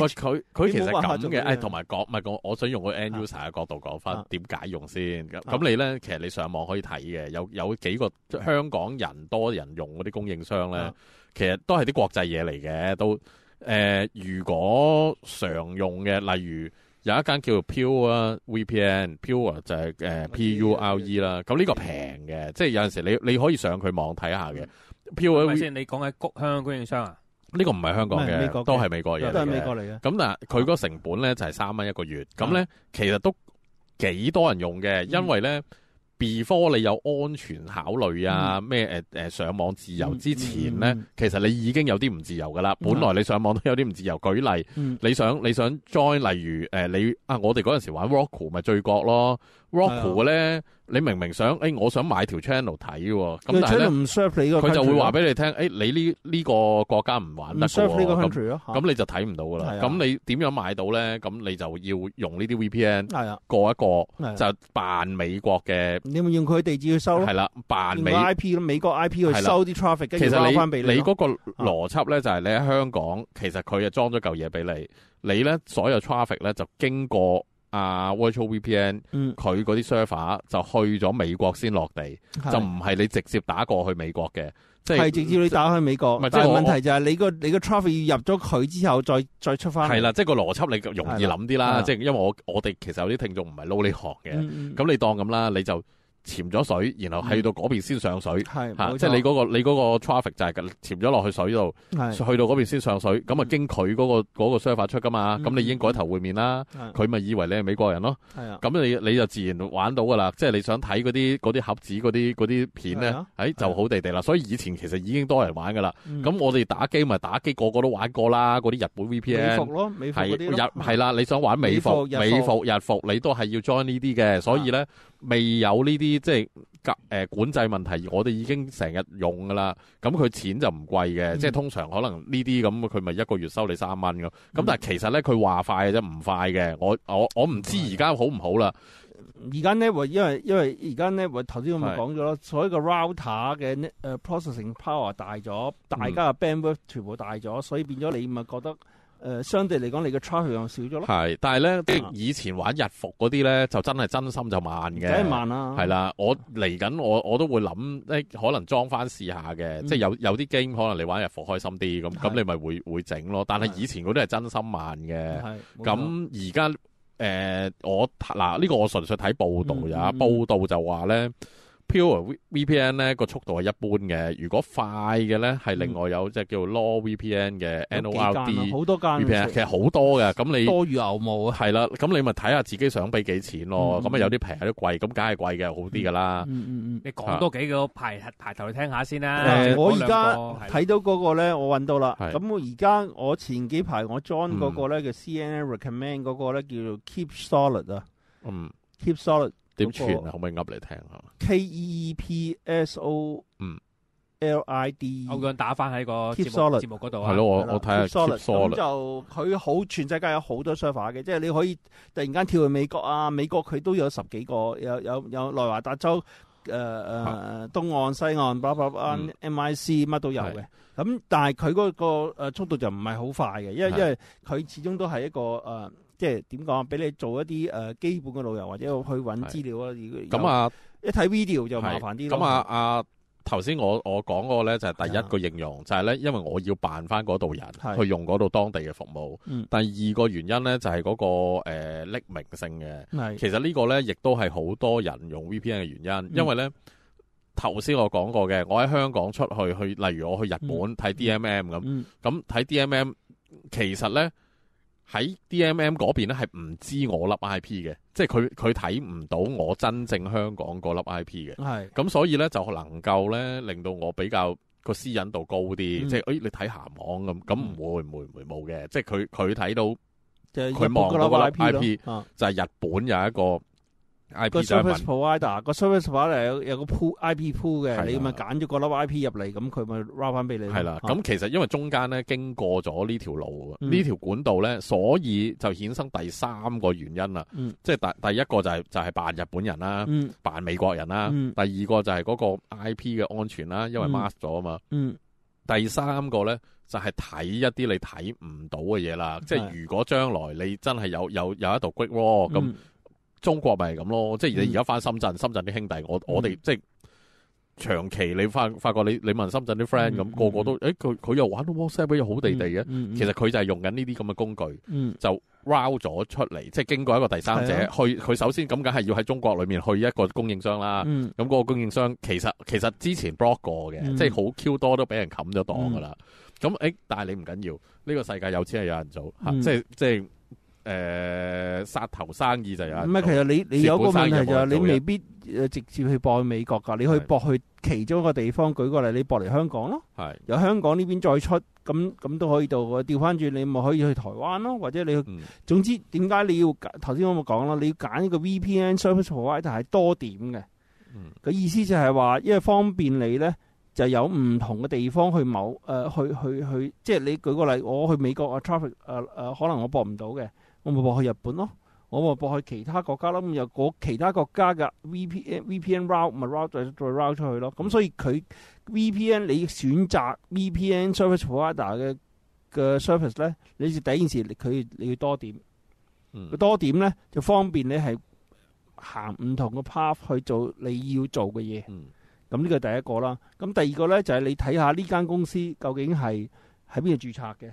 喂，佢佢其实咁嘅，诶，同埋讲唔系讲，我想用个 end user 嘅角度讲翻，点解用先？咁你咧，其实你上网可以睇嘅，有有几个香港人多人用嗰啲供应商咧，其实都系啲国际嘢嚟嘅，都诶，如果常用嘅，例如有一间叫做 Pure 啊 VPN，Pure 就系诶 P U R E 啦，咁呢个平嘅，即系有阵时你你可以上佢网睇下嘅。Pure 先？你讲嘅谷香供应商啊？呢個唔係香港嘅，都係美國嘢嘅。都係美國嚟嘅。咁但系佢个個成本咧就係三蚊一個月。咁咧，其實都幾多人用嘅，因為咧，before 你有安全考慮啊，咩誒誒上網自由之前咧，其實你已經有啲唔自由噶啦。本來你上網都有啲唔自由。舉例，你想你想 join，例如誒你啊，我哋嗰陣時玩 Rocky 咪醉國咯。Rock 嘅咧，你明明想，哎，我想买条 channel 睇，咁但系咧，佢就会话俾你聽，哎，你呢呢个国家唔玩得呢个 country 咯，咁你就睇唔到噶啦。咁你点样买到咧？咁你就要用呢啲 VPN 系啊，过一过就扮美国嘅。你咪用佢地址去收咯。系啦，扮美 IP 咯，美国 IP 去收啲 traffic，跟住收翻俾你。你嗰個邏輯咧就系你喺香港，其实佢啊装咗嚿嘢俾你，你咧所有 traffic 咧就经过。啊，Virtual VPN，佢嗰啲 server 就去咗美國先落地，就唔係你直接打過去美國嘅，即係直接你打去美國。但系問題就係你個你个 traffic 入咗佢之後，再再出翻。系啦，即係個邏輯你容易諗啲啦，即係因為我我哋其實有啲聽眾唔係撈呢行嘅，咁你當咁啦，你就。潛咗水，然後去到嗰邊先上水，係即係你嗰個你嗰 traffic 就係咁潛咗落去水度，去到嗰邊先上水，咁啊經佢嗰個嗰個 server 出噶嘛，咁你已經改頭換面啦，佢咪以為你係美國人咯，係啊，咁你你就自然玩到噶啦，即係你想睇嗰啲嗰啲盒子嗰啲嗰啲片咧，係就好地地啦。所以以前其實已經多人玩噶啦，咁我哋打機咪打機，個個都玩過啦。嗰啲日本 VPN 美服咯，美服嗰啲日啦，你想玩美服美服日服，你都係要 join 呢啲嘅，所以咧未有呢啲。即系诶管制問題，我哋已經成日用噶啦。咁佢錢就唔貴嘅，即係通常可能呢啲咁，佢咪一個月收你三蚊咁。咁但係其實咧，佢話快嘅啫，唔快嘅。我我我唔知而家好唔好啦。而家咧，因為因为而家咧，頭先我咪講咗咯，所以個 router 嘅诶 processing power 大咗，大家嘅 bandwidth 全部大咗，所以變咗你咪覺得。誒相對嚟講，你嘅差別又少咗咯。係，但係咧，啲以前玩日服嗰啲咧，就真係真心就慢嘅。梗係慢啦。係啦，我嚟緊，我我都會諗，即可能裝翻試下嘅，即係有有啲 game 可能你玩日服開心啲咁，咁你咪會會整咯。但係以前嗰啲係真心慢嘅。咁而家誒，我嗱呢個我純粹睇報道呀，報道就話咧。Pure VPN 咧個速度係一般嘅，如果快嘅咧係另外有即係叫 Law VPN 嘅 n o R d VPN，其實好多嘅，咁你多雨牛毛啊。係啦，咁你咪睇下自己想俾幾錢咯。咁啊有啲平，有啲貴，咁梗係貴嘅好啲噶啦。你講多幾個排排頭去聽下先啦。我而家睇到嗰個咧，我揾到啦。咁我而家我前幾排我裝嗰個咧叫 CNN Recommend 嗰個咧叫做 Keep Solid 啊。嗯，Keep Solid。点传啊？可唔可以噏嚟听下 k E E P S O 嗯 L I D 我而打翻喺个 k e 节目嗰度啊，系咯我我睇下咁就佢好全世界有好多 server 嘅，即系你可以突然间跳去美国啊，美国佢都有十几个有有有内华达州诶诶东岸西岸八八八 M I C 乜都有嘅，咁但系佢嗰个诶速度就唔系好快嘅，因为因为佢始终都系一个诶。即系点讲？俾你做一啲诶基本嘅导游，或者去揾资料啊。咁啊，一睇 video 就麻烦啲咯。咁啊，阿头先我我讲嗰个咧就系第一个应用，就系咧，因为我要办翻嗰度人去用嗰度当地嘅服务。第二个原因咧就系嗰个诶匿名性嘅。其实呢个咧亦都系好多人用 VPN 嘅原因，因为咧头先我讲过嘅，我喺香港出去去，例如我去日本睇 DMM 咁，咁睇 DMM，其实咧。喺 DMM 嗰邊咧係唔知我粒 IP 嘅，即係佢佢睇唔到我真正香港嗰粒 IP 嘅。系咁所以咧就能夠咧令到我比較個私隱度高啲，即係誒你睇咸網咁，咁唔會唔會唔會冇嘅。即係佢佢睇到佢望嗰粒 IP，就係日本有一個。个 service provider 个 service provider 有有个 pool IP pool 嘅，你咪拣咗个粒 IP 入嚟，咁佢咪 r o 捞翻俾你。系啦，咁其实因为中间咧经过咗呢条路，呢条管道咧，所以就衍生第三个原因啦。即系第第一个就系就系扮日本人啦，扮美国人啦。第二个就系嗰个 IP 嘅安全啦，因为 mask 咗啊嘛。第三个咧就系睇一啲你睇唔到嘅嘢啦。即系如果将来你真系有有有一道 q u a l e 咁。中國咪系咁咯，即係而而家翻深圳，深圳啲兄弟，我我哋即系長期你發发覺你你問深圳啲 friend 咁個個都，诶佢佢又玩到 WhatsApp 又好地地嘅，其實佢就係用緊呢啲咁嘅工具，就 round 咗出嚟，即系經過一個第三者去，佢首先咁緊係要喺中國裏面去一個供應商啦，咁個供應商其實其实之前 block 過嘅，即係好 Q 多都俾人冚咗檔噶啦，咁誒，但係你唔緊要，呢個世界有錢係有人做嚇，即系即系。诶，杀头生意就有。唔系，其实你你有个问题就系，你未必诶直接去博去美国噶，你去博去其中一个地方。举个例，你博嚟香港咯，系由香港呢边再出，咁咁都可以到。调翻转，你咪可以去台湾咯，或者你总之点解你要？头先我咪讲啦，你要拣一个 VPN service provider 系多点嘅。嗯，意思就系话，因为方便你咧，就有唔同嘅地方去某诶，去去去，即系你举个例，我去美国啊 traffic 诶诶，可能我博唔到嘅。我咪博去日本咯，我咪博去其他国家咯。咁又嗰其他国家嘅 VPN VPN route 咪 route 再再 route 出去咯。咁所以佢 VPN 你选择 VPN service provider 嘅嘅 service 咧，你就第一件事，佢你要多点。嗯。多点咧就方便你系行唔同嘅 path 去做你要做嘅嘢。咁呢个第一个啦。咁第二个咧就系你睇下呢间公司究竟系喺边度注册嘅。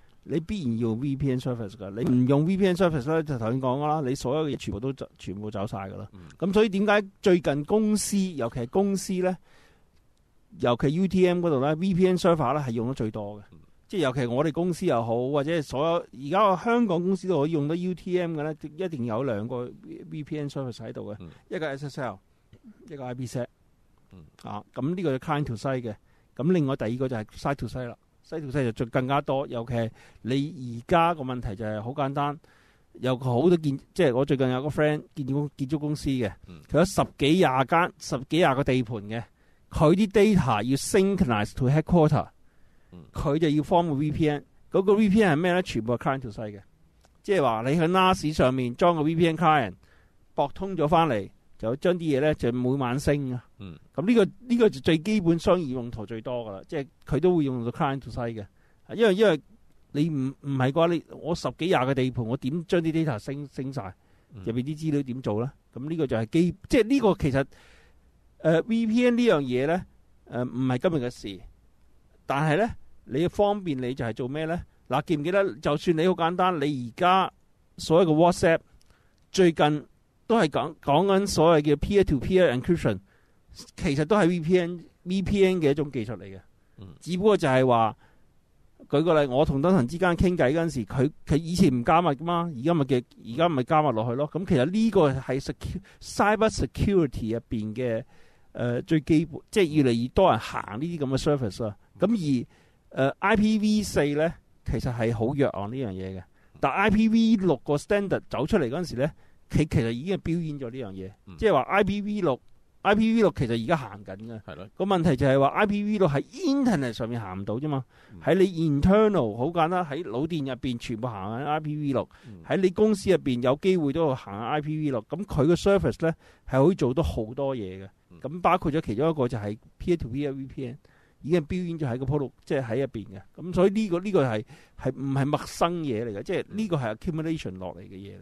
你必然要 VPN service 噶，你唔用 VPN service 咧，就头先讲噶啦，你所有嘅嘢全部都走，全部走晒噶啦。咁所以点解最近公司尤其系公司咧，尤其 UTM 嗰度咧 VPN service 咧系用得最多嘅。即系尤其我哋公司又好，或者所有而家香港公司都可以用到 UTM 嘅咧，一定有两个 VPN service 喺度嘅，一个 SSL，一个 IP set。啊，咁呢个 client to s i e 嘅，咁另外第二个就系 side to side 啦。西到西就就更加多，尤其係你而家個問題就係好簡單，有好多建即係我最近有個 friend 建築建築公司嘅，佢有十幾廿間十幾廿個地盤嘅，佢啲 data 要 synchronize to headquarter，佢就要 form VPN，嗰個 VPN 係咩咧？全部係 client to 西嘅，即係話你喺 Nas 上面裝個 VPN client，博通咗翻嚟。就將啲嘢咧，就每晚升啊！咁呢個呢个就最基本商業用途最多噶啦，即係佢都會用到 client to side 嘅，因為因为你唔唔係啩？話，你我十幾廿個地盤，我點將啲 data 升升晒？入面啲資料點做咧？咁呢個就係基，即係呢個其實誒 VPN 呢樣嘢咧，誒唔係今日嘅事，但係咧你方便你就係做咩咧？嗱記唔記得就算你好簡單，你而家所有嘅 WhatsApp 最近。都系讲讲紧所谓嘅 peer-to-peer encryption，其实都系 VPN VPN 嘅一种技术嚟嘅。嗯，只不过就系话，举个例，我同登神之间倾偈嗰阵时，佢佢以前唔加密噶嘛，而家咪嘅而家咪加密落去咯。咁其实呢个系 secure cyber security 入边嘅诶最基本，即系越嚟越多人行呢啲咁嘅 service 啊。咁而诶 IPv 四咧，其实系好弱抗呢样嘢嘅。但 IPv 六个 standard 走出嚟嗰阵时咧。佢其實已經係表演咗呢樣嘢，即係話 IPv 六，IPv 六其實而家行緊嘅。個問題就係話 IPv 六喺 internet 上面行唔到啫嘛，喺你 internal 好簡單，喺老電入邊全部行緊 IPv 六，喺你公司入邊有機會都行緊 IPv 六。咁佢個 service 咧係可以做到好多嘢嘅，咁包括咗其中一個就係 P2P VPN 已經表演咗喺個 r o 即係喺入邊嘅。咁所以呢個呢個係係唔係陌生嘢嚟嘅，即係呢個係 accumulation 落嚟嘅嘢嚟。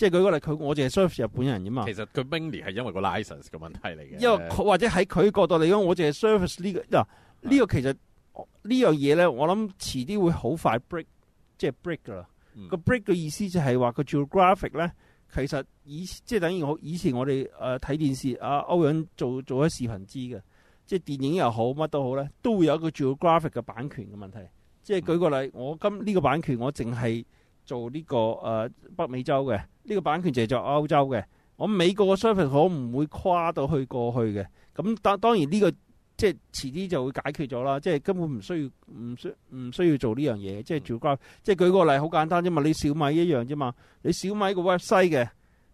即係舉個例，佢我淨係 s e r v a c e 日本人啫嘛。其實佢 m i n y 係因為個 l i c e n s e 嘅問題嚟嘅。因為或者喺佢角度嚟講，我淨係 service 呢個嗱呢個其實呢樣嘢咧，我諗遲啲會好快 break，即係 break 噶啦。個 break 嘅意思就係話個 geographic 咧，其實以即係等於我以前我哋誒睇電視，啊，歐陽做做咗視頻知嘅，即係電影又好，乜都好咧，都會有一個 geographic 嘅版權嘅問題。即係舉個例，我今呢個版權我淨係。做呢個誒北美洲嘅呢個版權就係做歐洲嘅，我美國嘅 service 可唔會跨到去過去嘅。咁當当然呢個即係遲啲就會解決咗啦，即係根本唔需要唔需唔需要做呢樣嘢，即係做 g r a 即系舉個例好簡單啫嘛，你小米一樣啫嘛，你小米個 website 嘅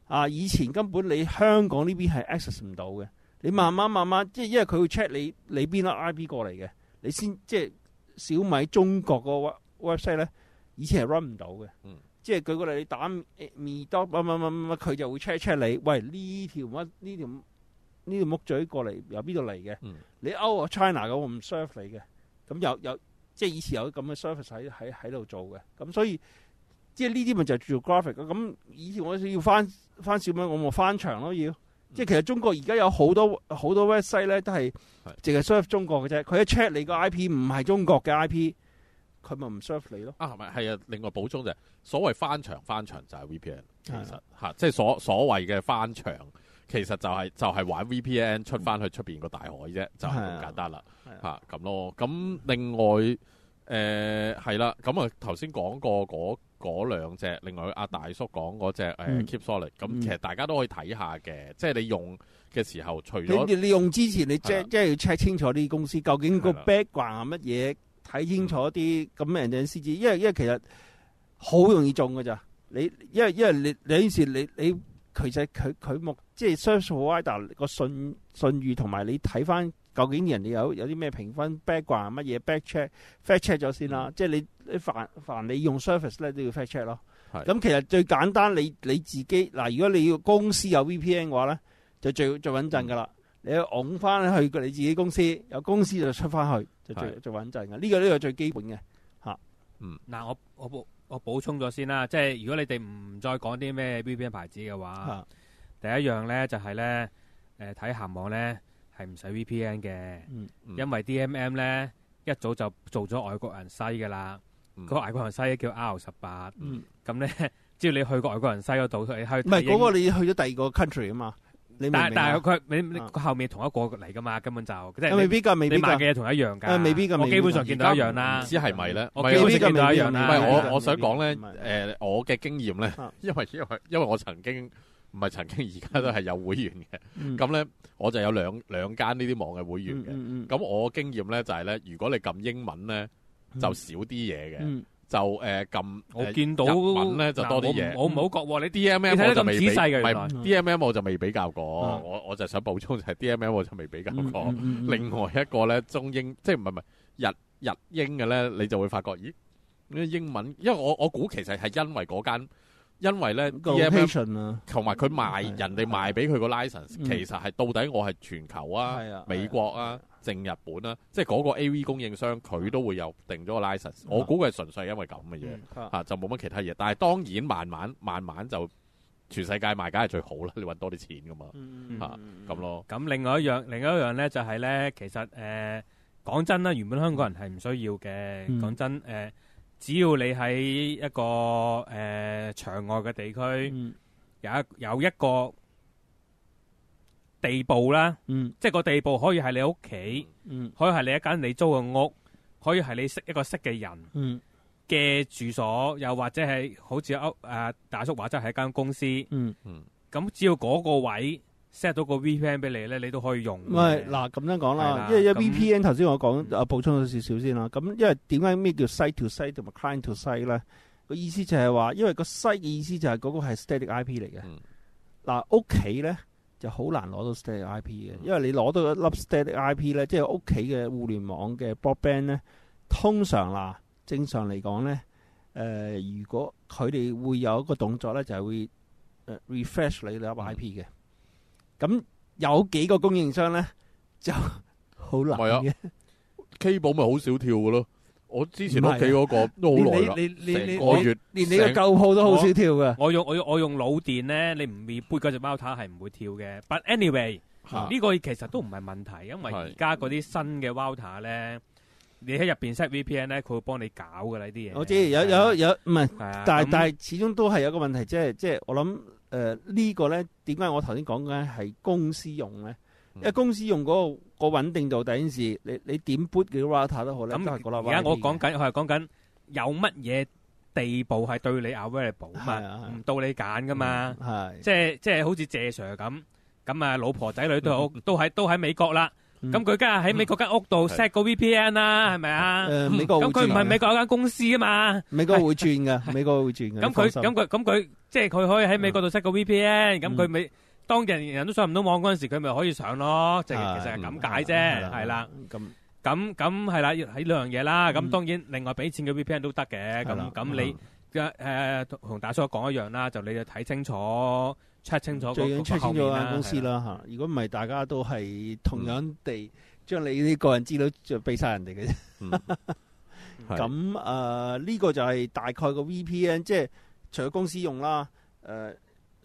啊，以前根本你香港呢邊係 access 唔到嘅。你慢慢慢慢，即係因為佢會 check 你你邊粒 IP 過嚟嘅，你先即係小米中國個 website 咧。以前係 run 唔到嘅，即係舉個例，你打 m e d o m 乜乜乜乜，佢就會 check check 你，喂呢條乜呢条呢条木嘴過嚟由邊度嚟嘅？你 out China 嘅我唔 serve 你嘅，咁有有即係以前有咁嘅 service 喺喺喺度做嘅，咁所以即係呢啲咪就係做 graphic 咁以前我要翻翻少蚊，我咪翻墙咯。要即係其實中國而家有好多好多 website 咧都係淨係 serve 中國嘅啫。佢一 check 你個 IP 唔係中國嘅 IP。佢咪唔 serve 你咯？啊，唔係，啊！另外補充就係所謂翻墙翻墙就係 VPN，其實嚇，即係所所謂嘅翻墙，其實就係就係玩 VPN 出翻去出边個大海啫，就咁簡單啦吓咁咯。咁另外诶係啦，咁啊頭先講過嗰嗰兩隻，另外阿大叔講嗰只誒 Keep Solid，咁其實大家都可以睇下嘅，即係你用嘅時候，除咗你用之前，你即即係要 check 清楚啲公司究竟個 background 係乜嘢。睇清楚啲咁人哋先知，因为因为其实好容易中噶咋，你因为因为你你阵时你你其实佢佢目即系 service provider 个信信誉同埋你睇翻究竟人哋有有啲咩评分 back g r o u n d 乜嘢 back check fact check 咗先啦，即系你你凡凡你用 service 咧都要 fact check 咯。咁其实最简单你你自己嗱，如果你要公司有 VPN 嘅话咧，就最最稳阵噶啦。你擁翻去你自己公司，有公司就出翻去，就最最稳陣嘅。呢個呢個最基本嘅嗯，嗱我我補我补充咗先啦，即係如果你哋唔再講啲咩 VPN 牌子嘅話，第一樣咧就係咧，睇恆網咧係唔使 VPN 嘅，因為 DMM 咧一早就做咗外國人西噶啦，個外國人西叫 R 十八，咁咧 只要你去個外國人西嗰度，你唔係嗰你去咗第二个 country 啊嘛？但但系佢你佢后面同一个嚟噶嘛，根本就，即系未必噶，未必㗎，你賣嘅嘢同一样噶，未必噶，我基本上见到一样啦。意思係咪咧？我基本上見到一样啦。唔系我我想讲咧，誒，我嘅经验咧，因为因为因为我曾经唔系曾经，而家都系有会员嘅，咁咧我就有两两间呢啲网嘅会员嘅，咁我经验咧就係咧，如果你揿英文咧，就少啲嘢嘅。就誒撳，我見到文咧就多啲嘢。我唔好覺喎，你 D M M 我就未比，唔係 D M M 我就未比較過。我我就想補充，就係 D M M 我就未比較過。另外一個咧，中英即係唔係唔係日日英嘅咧，你就會發覺，咦英文，因為我我估其實係因為嗰間，因為咧 D M M 同埋佢賣人哋賣俾佢個 license，其實係到底我係全球啊，美國啊。正日本啦，即係嗰個 A.V. 供應商佢都會有定咗個 license。我估係純粹係因為咁嘅嘢嚇，就冇乜其他嘢。但係當然慢慢慢慢就全世界賣，梗係最好啦，你揾多啲錢噶嘛嚇咁咯。咁另外一樣，另外一樣咧就係咧，其實誒講真啦，原本香港人係唔需要嘅。講真誒，只要你喺一個誒場外嘅地區有一有一個。地步啦，即系个地步可以系你屋企，可以系你一间你租嘅屋，可以系你识一个识嘅人嘅住所，又或者系好似阿诶大叔话斋系一间公司。咁只要嗰个位 set 到个 VPN 俾你咧，你都可以用。唔系嗱，咁样讲啦，因为一 VPN 头先我讲啊，补充咗少少先啦。咁因为点解咩叫 site to site 同埋 client to site 咧？个意思就系话，因为个 site 嘅意思就系嗰个系 static IP 嚟嘅。嗱屋企咧。就好難攞到 static IP 嘅，因為你攞到一粒 static IP 咧，即係屋企嘅互聯網嘅 b o d ban d 咧，通常啦，正常嚟講咧，誒，如果佢哋會有一個動作咧，就係會 refresh 你嗰粒 IP 嘅。咁有幾個供應商咧，就好難嘅。K 寶咪好少跳嘅咯。我之前屋企嗰個都好耐啦，成個月，連你嘅舊鋪都好少跳嘅。我用我用我用老電咧，你唔會背嗰隻貓塔係唔會跳嘅。But anyway，呢個其實都唔係問題，因為而家嗰啲新嘅 Volta 咧，你喺入边 set V P N 咧，佢會幫你搞噶啦啲嘢。我知有有有唔係，但係但系始終都係有個問題，即係即系我諗誒呢個咧，點解我頭先講咧係公司用咧？因為公司用嗰個。个稳定度第一件事，你你点 boot 嘅 router 都好咧。咁而家我讲紧，我系讲紧有乜嘢地步系对你 available，嘛唔到你拣噶嘛。系，即系即系好似谢 Sir 咁，咁啊老婆仔女都屋都喺都喺美国啦。咁佢家下喺美国间屋度 set 个 VPN 啦，系咪啊？美国咁佢唔系美国一间公司啊嘛。美国会转噶，美国会转噶。咁佢咁佢咁佢即系佢可以喺美国度 set 个 VPN，咁佢美。当人人都上唔到网嗰阵时，佢咪可以上咯，即系其实系咁解啫，系啦。咁咁咁系啦，喺两样嘢啦。咁当然，另外俾钱嘅 VPN 都得嘅。咁咁你，诶同大叔讲一样啦，就你就睇清楚、check 清楚佢嘅公司啦。如果唔系，大家都系同样地将你啲个人资料就俾晒人哋嘅。咁诶，呢个就系大概个 VPN，即系除咗公司用啦，诶。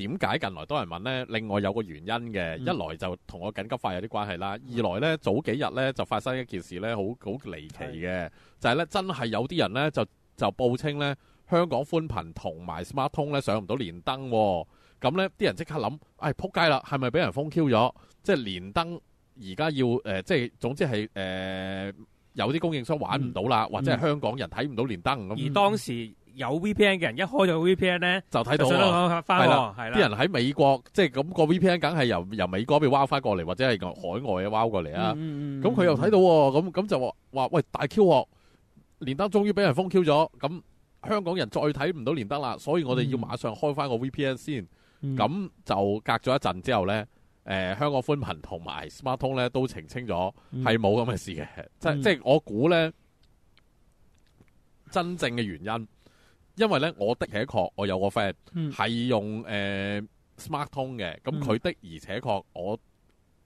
點解近來多人問呢？另外有個原因嘅，一來就同我緊急化有啲關係啦。二來呢，早幾日呢就發生一件事呢，好好離奇嘅，就係呢，真係有啲人呢，就就報稱呢，香港寬頻同埋 Smart 通呢上唔到連燈。咁呢啲人即刻諗，哎，撲街啦，係咪俾人封 Q 咗？即係連登而家要誒，即係總之係誒有啲供應商玩唔到啦，或者係香港人睇唔到連登咁。而當時。有 VPN 嘅人一开咗 VPN 咧，就睇到啦。系啦，啲人喺美国，即系咁个 VPN，梗系由由美国边挖翻过嚟，或者系海外嘅挖过嚟啊。咁佢又睇到，咁咁就话话喂，大 Q 学连登终于俾人封 Q 咗，咁香港人再睇唔到连登啦。所以我哋要马上开翻个 VPN 先。咁就隔咗一阵之后咧，诶，香港宽频同埋 Smart 通咧都澄清咗，系冇咁嘅事嘅。即即系我估咧，真正嘅原因。因为咧，我的且确我有个 friend 系用诶 smart 通嘅，咁佢的而且确我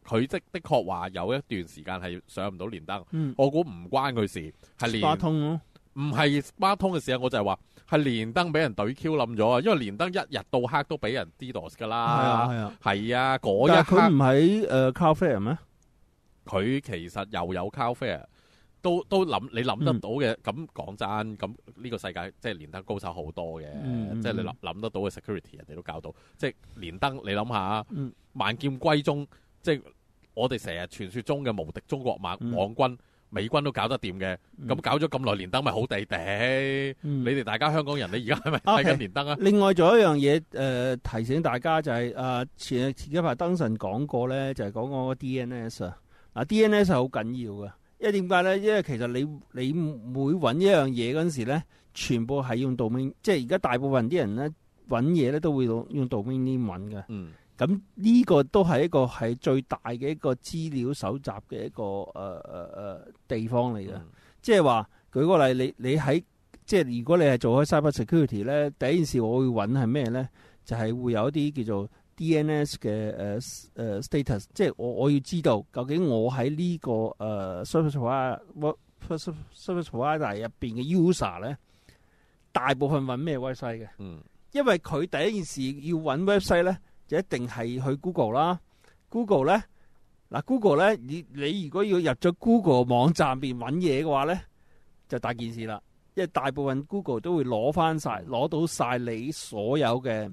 佢的的确话有一段时间系上唔到连登，我估唔关佢事，系 smart 通咯，唔系 smart 通嘅事啊，我就系话系连登俾人怼 Q 冧咗啊，因为连登一日到黑都俾人 DDOS 噶啦，系啊，系啊，系啊，嗰一刻佢唔喺诶 c a f a i r 咩？佢其实又有 c a f a i r 都都諗你諗得到嘅咁講真咁呢個世界即係連登高手好多嘅，即係你諗得到嘅 security 人哋都教到，即係連登你諗下啊，萬劍歸宗，即係我哋成日傳説中嘅無敵中國網網軍，美軍都搞得掂嘅，咁搞咗咁耐連登咪好地地，你哋大家香港人你而家係咪睇緊連登啊？另外仲有一樣嘢誒，提醒大家就係誒前前一排登神講過咧，就係講我 DNS 啊，嗱 DNS 好緊要嘅。因為點解咧？因為其實你你每揾一樣嘢嗰陣時咧，全部係用道明，即係而家大部分啲人咧揾嘢咧都會用用道明啲揾嘅。嗯。咁呢個都係一個係最大嘅一個資料搜集嘅一個诶诶诶地方嚟嘅。即係話舉個例，你你喺即係如果你係做開 Cyber Security 咧，第一件事我會揾係咩咧？就係會有一啲叫做。D.N.S 嘅誒誒 status，即係我我要知道究竟我喺呢個誒 server side 入邊嘅 user 咧，大部分揾咩 website 嘅？嗯，因為佢第一件事要揾 website 咧，就一定係去 Google 啦。Google 咧，嗱 Google 咧，你你如果要入咗 Google 網站邊揾嘢嘅話咧，就大件事啦，因為大部分 Google 都會攞翻晒，攞到晒你所有嘅。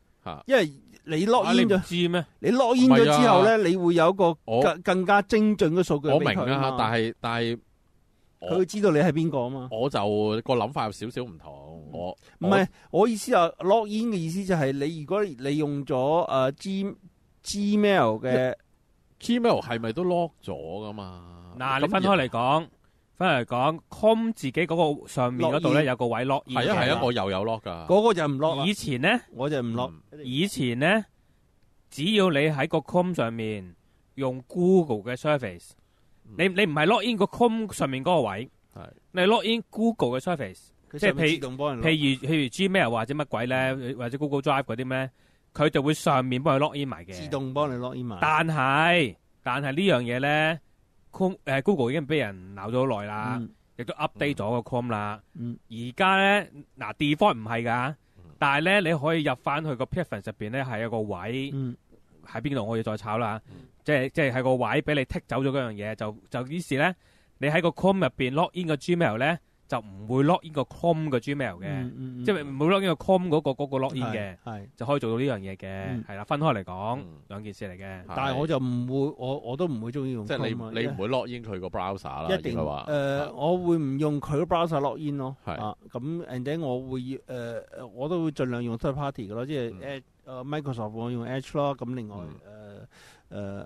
吓，因为你 lock in 咗，你知咩？你 lock in 咗之后咧，你会有一个更更加精准嘅数据。我明啊，但系但系，佢会知道你系边个啊嘛？我就个谂法有少少唔同。我唔系，我意思啊，lock in 嘅意思就系你如果你用咗诶 G Gmail 嘅 Gmail 系咪都 lock 咗噶嘛？嗱，你分开嚟讲。翻嚟講，com 自己嗰個上面嗰度咧有個位 l o c i n 係啊係啊，我又有 lock 㗎。嗰個就唔 lock。以前咧，我就唔 lock。以前咧，只要你喺個 com 上面用 Google 嘅 service，你你唔係 l o c k i n 个 com 上面嗰個位，你 l o c k i n Google 嘅 service，即係譬如譬如 gmail 或者乜鬼咧，或者 Google Drive 嗰啲咩，佢就會上面幫你 l o c k i n 埋嘅。自動幫你 l o c k i n 埋。但係但係呢樣嘢咧。Google 已經俾人鬧咗好耐啦，亦都 update 咗個 com 啦。而家咧，嗱 default 唔係㗎，但係咧你可以入翻去個 setting 上邊咧，係一個位喺邊度，我要再炒啦。即係即係喺個位俾你剔走咗嗰樣嘢，就就於是咧，你喺個 com 入邊 log in 個 gmail 咧。就唔會 lock in 個 com 嘅 gmail 嘅，即係唔會 lock in 個 com 嗰個嗰個 lock in 嘅，就可以做到呢樣嘢嘅，係啦，分開嚟講兩件事嚟嘅。但係我就唔會，我我都唔會中意用。即係你你唔會 lock in 佢個 browser 啦，一定誒，我會唔用佢個 browser lock in 咯。係，咁 and 我會誒我都會盡量用 third party 嘅咯，即係 Microsoft 我用 Edge 啦，咁另外誒誒。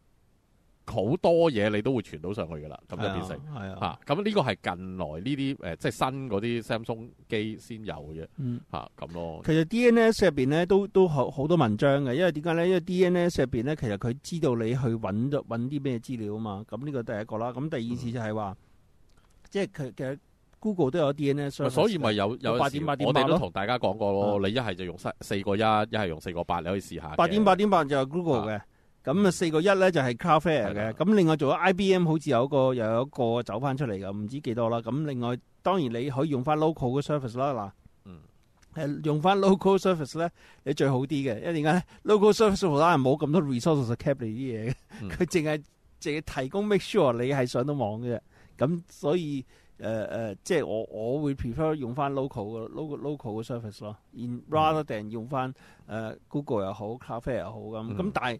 好多嘢你都会传到上去噶啦，咁就变成系啊。咁呢个系近来呢啲诶，即系新嗰啲 Samsung 机先有嘅，吓咁咯。其实 DNS 入边咧都都好好多文章嘅，因为点解咧？因为 DNS 入边咧，其实佢知道你去揾咗啲咩资料啊嘛。咁呢个第一个啦。咁第二次就系话，即系佢其实 Google 都有 DNS。所以咪有有八点八点我哋都同大家讲过咯。你一系就用四四个一，一系用四个八，你可以试下。八点八点八就系 Google 嘅。咁啊四个一咧就系 c a r f a i r 嘅，咁另外做咗 IBM 好似有一個又有一个走翻出嚟嘅，唔知几多啦。咁另外当然你可以用翻 local 嘅 service 啦，嗱，嗯，诶，用翻 local service 咧，你最好啲嘅，因为点解咧？local service 無啦，冇咁多 resource s cap 你啲嘢嘅，佢净系净系提供 make sure 你系上到网嘅。咁所以誒誒，即系我我会 prefer 用翻 local 嘅 local local 嘅 service 咯，而 rather than 用翻誒 Google 又好 c a r f a i r 又好咁咁，但系。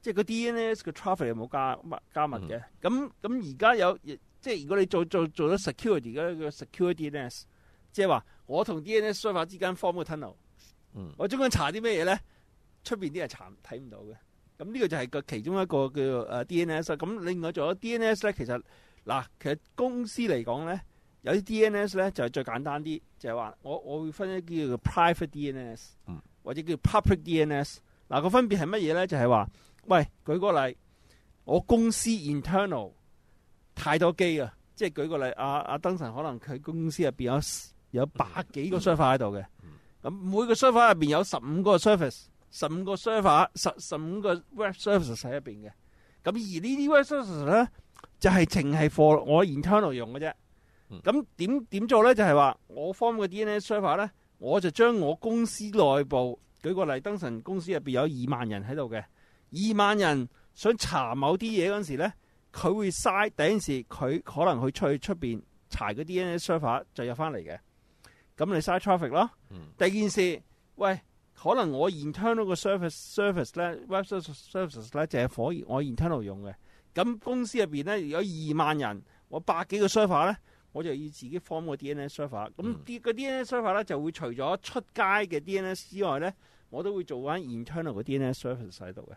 即係個 D.N.S 嘅 traffic 有冇加密加密嘅，咁咁而家有即係如果你做做做咗 security 嘅個 security DNS，即係話我同 D.N.S server 之間 form 個 tunnel，我中間查啲咩嘢咧？出邊啲係查睇唔到嘅，咁呢個就係個其中一個叫做誒 D.N.S。咁另外做咗 D.N.S 咧，其實嗱其實公司嚟講咧，有啲 D.N.S 咧就係最簡單啲，就係話我我會分一叫做 private DNS 或者叫 public DNS。嗱個分別係乜嘢咧？就係話。喂，舉個例，我公司 internal 太多機啊。即係舉個例，阿阿燈神可能佢公司入边有有百幾個 server 喺度嘅。咁每個 server 入边有十五個 service，十五個 server 十十五個 web service 喺入边嘅。咁而呢啲 web service 咧就係淨係 for 我 internal 用嘅啫。咁點点做咧？就係話我方嗰啲咧 server 咧，我就將我公司內部舉個例，登神公司入边有二萬人喺度嘅。二萬人想查某啲嘢嗰陣時咧，佢會嘥。第一件事佢可能去出去出边查個 D N S server 就入翻嚟嘅，咁你嘥 traffic 咯。第二件事，喂，可能我 internal 个 service service 咧，web service s r c e 咧就係可以我 internal 用嘅。咁公司入边咧有二萬人，我百幾個 server 咧，我就要自己 form 个 D N S server。咁啲个 d n server 咧就會除咗出街嘅 D N S 之外咧，我都會做翻 internal DNS service 喺度嘅。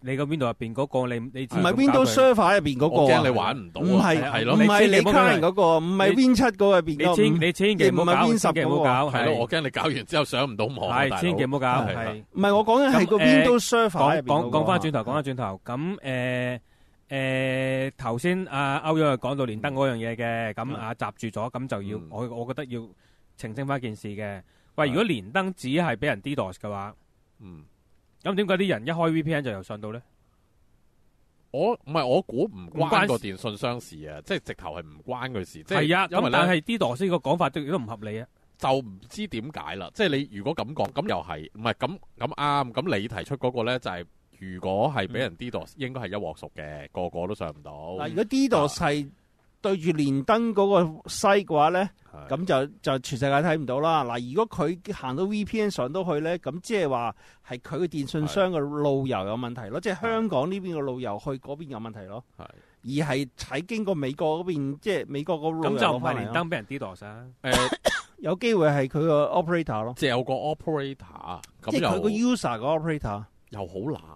你个 Window 入边嗰个你你唔系 Window Server 入边嗰个，惊你玩唔到。唔系系咯，唔系你卡人嗰个，唔系 Win 七嗰入边。你千你千祈唔好搞，唔系唔好搞。系咯，我惊你搞完之后上唔到网。系千祈唔好搞，系。唔系我讲嘅系个 Window Server 讲讲翻转头，讲翻转头。咁诶诶，头先阿欧阳讲到连登嗰样嘢嘅，咁啊集住咗，咁就要我我觉得要澄清翻件事嘅。喂，如果连登只系俾人 DDOS 嘅话，嗯。咁点解啲人一开 VPN 就又上到咧？我唔系我估唔关个电信商事啊，即系直头系唔关佢事。系啊，咁但系 Ddos 个讲法都都唔合理啊。就唔知点解啦。即系你如果咁讲，咁又系唔系？咁咁啱。咁你提出嗰个咧就系如果系俾人 Ddos，应该系一镬熟嘅，个个都上唔到。嗱，如果 Ddos 系。對住連登嗰個西嘅話咧，咁就就全世界睇唔到啦。嗱，如果佢行到 VPN 上到去咧，咁即係話係佢嘅電信商嘅路由有問題咯，即係香港呢邊嘅路由去嗰邊有問題咯，而係喺經過美國嗰邊，即係美國个個路由唔咁就連燈俾人 D 掉先。有機會係佢個 operator 咯。即係有個 operator，即係佢個 user 个 operator 又好難。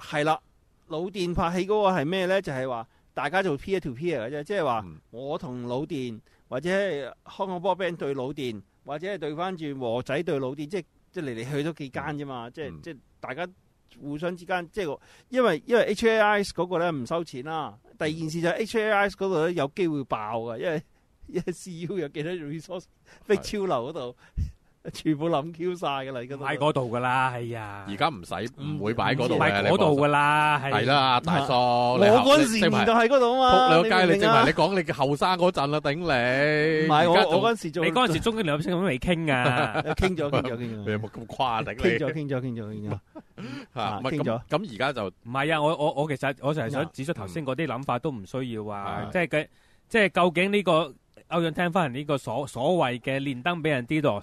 系啦，老電拍戏嗰個係咩咧？就係話大家做 P A to P 嚟嘅啫，即係話我同老電或者康樂波 d 對老電，或者系對翻轉和仔對老電，即係即系嚟嚟去都幾間啫嘛，即係即系大家互相之間，即係因為因为 H A I 嗰個咧唔收錢啦。第二件事就係 H A I 嗰度咧有機會爆嘅，因為因 C U 有幾多 resource，逼 超流嗰度。全部谂 Q 晒噶啦，依家摆嗰度噶啦，系啊。而家唔使唔会摆嗰度嘅，嗰度噶啦，系啦，大叔。我嗰阵时就喺嗰度啊嘛，两街你正埋你讲你嘅后生嗰阵啦，顶你。唔系我我嗰阵时做你嗰阵时，中间两声咁未倾啊？倾咗倾咗倾咗，你冇咁夸顶倾咗倾咗倾咗倾咗，吓倾咗 咁而家就唔系啊！我我我其实我就系想指出头先嗰啲谂法都唔需要啊。即系佢即系究竟呢个欧阳听翻呢个所所谓嘅炼灯俾人知道。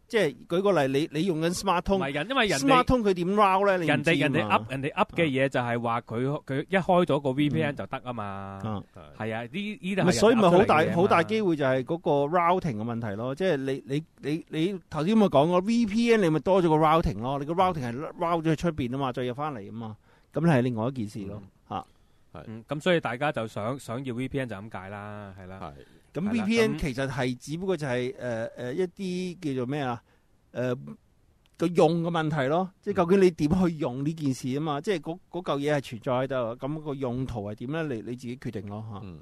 即係舉個例，你你用緊 Smart 通，Smart 因通佢點 r o u n 咧？人哋人哋噏人哋 up 嘅嘢就係話佢佢一開咗個 VPN 就得啊嘛。係啊，呢呢係所以咪好大好大機會就係嗰個 routing 嘅問題咯。即係你你你你頭先咪講過 VPN，你咪多咗個 routing 咯。你個 routing 係 routing 咗喺出面啊嘛，再入翻嚟啊嘛，咁係另外一件事咯。咁所以大家就想想要 VPN 就咁解啦，係啦。咁 VPN 其實係只不過就係诶诶一啲叫做咩啊？誒個用嘅問題咯，即系究竟你點去用呢件事啊嘛？即係嗰嗰嚿嘢係存在喺度，咁個用途係點咧？你你自己決定咯吓。嗯，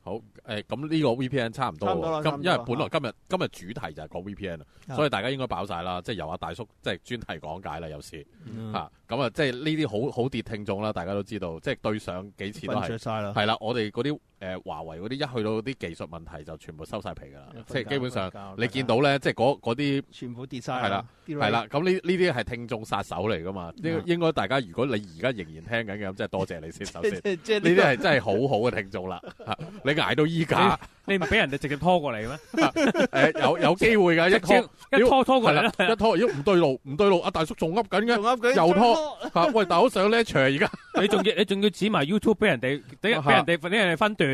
好诶，咁呢個 VPN 差唔多，差咁因為本來今日今日主題就係講 VPN 啊，所以大家應該飽晒啦。即系由阿大叔即係專題講解啦，有時吓，咁啊，即係呢啲好好跌聽眾啦，大家都知道，即係對上幾次都係，啦，我哋嗰啲。誒華為嗰啲一去到啲技術問題就全部收晒皮㗎啦，即係基本上你見到咧，即係嗰啲全部跌晒。係啦，係啦。咁呢呢啲係聽眾殺手嚟㗎嘛？應應該大家如果你而家仍然聽緊嘅，咁真係多謝你先，首先 呢啲係真係好好嘅聽眾啦。你挨到依家，你唔俾人哋直接拖過嚟咩？誒有有機會㗎，一一拖拖過嚟，一拖咦唔對路唔對路，阿大叔仲噏緊嘅，仲噏緊又拖喂，大佬上呢場而家，你仲要你仲要指埋 YouTube 俾人哋，俾人俾人哋分段。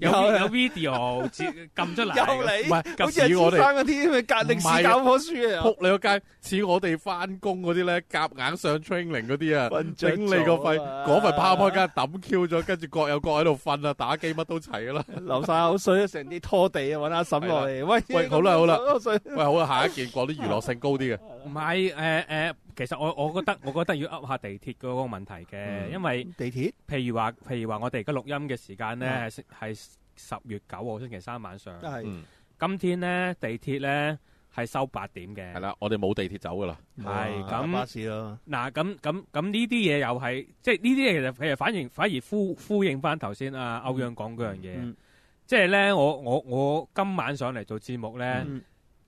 有有 video，自揿出嚟，你，唔系好似我哋翻嗰啲咩隔篱市教科书啊，扑你个街，似我哋翻工嗰啲咧，夹硬上 training 嗰啲啊，整你个肺，嗰份 power 系抌 q 咗，跟住各有各喺度瞓啊，打机乜都齐啦，流晒口水，成啲拖地啊，搵阿婶落嚟，喂，喂，好啦好啦，喂，好啦，下一件讲啲娱乐性高啲嘅，唔系，诶诶。其实我我觉得 我觉得要噏下地铁嗰个问题嘅，因为地铁，譬如话譬如话我哋而家录音嘅时间咧，系十月九号星期三晚上。嗯，今天咧地铁咧系收八点嘅。系啦，我哋冇地铁走噶啦。系咁，巴士咯。嗱，咁咁咁呢啲嘢又系，即系呢啲嘢其实其实反而反而呼呼应翻头先啊欧阳讲嗰样嘢。即系咧，我我我今晚上嚟做节目咧。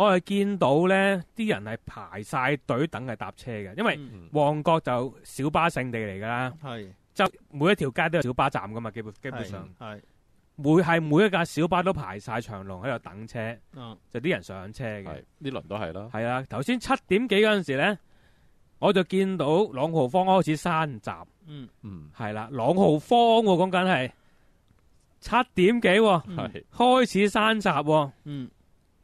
我係見到咧，啲人係排晒隊等係搭車嘅，因為旺角就小巴聖地嚟噶啦。就每一條街都有小巴站噶嘛，基本基本上每係每一架小巴都排晒長龍喺度等車，就啲人上車嘅。呢輪都係咯。係啊，頭先七點幾嗰陣時咧，我就見到朗豪坊開始山閘，嗯嗯，係啦，朗豪坊喎，講緊係七點幾，喎，開始山站。嗯。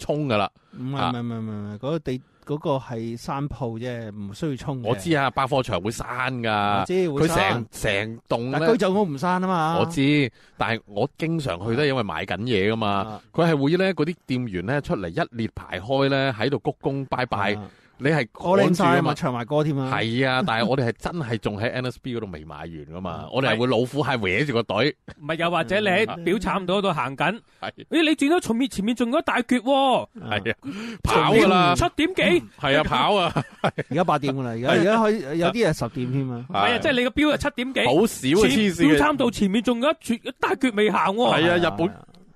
冲噶啦，唔系唔系唔系唔系，嗰个地嗰个系山铺啫，唔需要冲。我知啊，百货场会山噶，佢成成栋咧居酒屋唔山啊嘛。我知，但系我经常去都系因为买紧嘢噶嘛，佢系会咧嗰啲店员咧出嚟一列排开咧喺度鞠躬拜拜。你系赶住啊嘛，唱埋歌添啊！系啊，但系我哋系真系仲喺 NSB 嗰度未买完噶嘛，我哋系会老虎系搲住个队。唔系又或者你喺表参到嗰度行紧，诶你转咗前面前面仲有一大橛，系啊跑噶啦，七点几，系啊 跑啊，而家八点噶啦，而家而家有啲系十点添啊，系啊，即系你个表系七点几，好少啊黐线，表参到前面仲有一橛一大橛未行，系啊日本。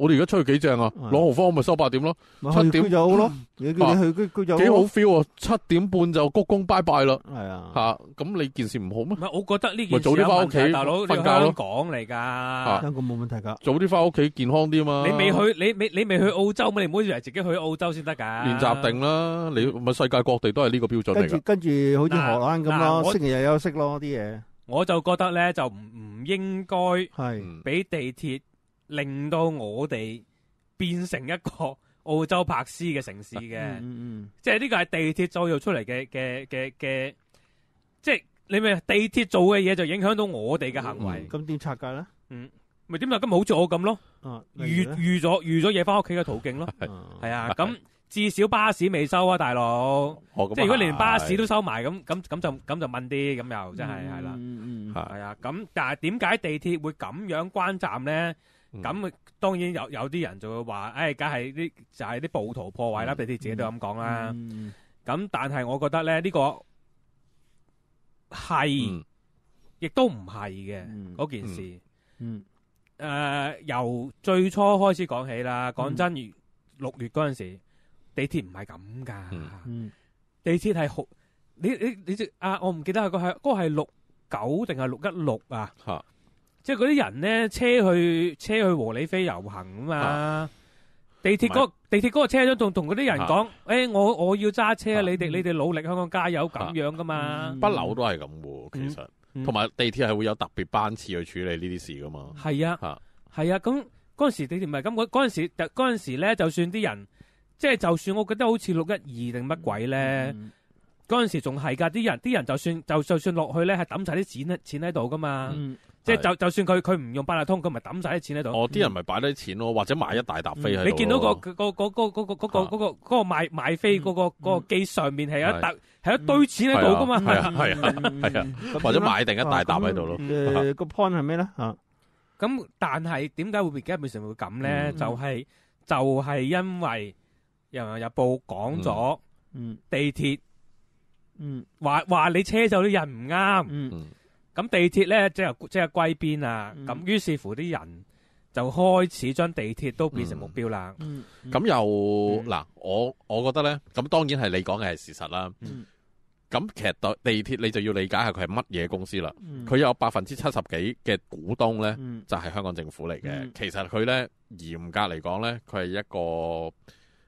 我哋而家出去幾正啊！朗豪坊我咪收八點咯，七點有咯，幾好 feel 啊！七點半就鞠躬拜拜啦，系啊吓咁你件事唔好咩？唔係，我覺得呢件事早啲屋企，大佬觉香讲嚟㗎，香港冇問題㗎。早啲翻屋企健康啲嘛！你未去，你你你未去澳洲嘛？你唔好以为自己去澳洲先得㗎。練習定啦，你咪世界各地都係呢個標準嚟。噶。跟住，好似荷蘭咁咯，星期日休息咯啲嘢。我就覺得咧，就唔唔應該係俾地铁。令到我哋變成一個澳洲柏斯嘅城市嘅，即係呢個係地鐵造就出嚟嘅嘅嘅嘅，即係你咪地鐵做嘅嘢就影響到我哋嘅行為。咁點拆架咧？嗯，咪點解咁好好做咁咯。預预咗預咗嘢翻屋企嘅途徑咯。係 啊，咁至少巴士未收啊，大佬。即係如果連巴士都收埋，咁咁咁就咁就問啲咁又真係係啦。係啊，咁但係點解地鐵會咁樣關站咧？咁当然有有啲人就会话，诶，梗系啲就系啲暴徒破坏啦，地铁自己都咁讲啦。咁但系我觉得咧，呢个系亦都唔系嘅嗰件事。诶，由最初开始讲起啦。讲真，六月嗰阵时，地铁唔系咁噶。地铁系好，你你你啊，我唔记得系个系嗰个系六九定系六一六啊？即系嗰啲人咧，车去车去和里飞游行啊嘛！地铁嗰地铁嗰个车长同同嗰啲人讲：，诶，我我要揸车，你哋你哋努力，香港加油，咁样噶嘛？不朽都系咁喎，其实，同埋地铁系会有特别班次去处理呢啲事噶嘛？系啊，系啊，咁嗰阵时地铁唔系咁，嗰嗰阵时就嗰阵时咧，就算啲人，即系就算我觉得好似六一二定乜鬼咧。嗰陣時仲係㗎，啲人啲人就算就就算落去咧，係抌晒啲錢咧錢喺度噶嘛，即系就就算佢佢唔用八达通，佢咪抌晒啲钱喺度。哦，啲人咪摆啲钱咯，或者买一大沓飞喺。你见到個个、個个、個个、個個個個買買飛嗰個個記上面係一沓係一堆钱喺度噶嘛？系啊系啊系啊，或者买定一大沓喺度咯。誒個 point 系咩咧？嚇，咁但系点解会變今日變成会咁咧？就係就係因为《人民日报》讲咗，嗯地鐵。嗯，话话你车走啲人唔啱，咁地铁咧即系即系归边啊？咁于是乎啲人就开始将地铁都变成目标啦。咁又嗱，我我觉得咧，咁当然系你讲嘅系事实啦。咁其实地地铁你就要理解下佢系乜嘢公司啦。佢有百分之七十几嘅股东咧，就系香港政府嚟嘅。其实佢咧严格嚟讲咧，佢系一个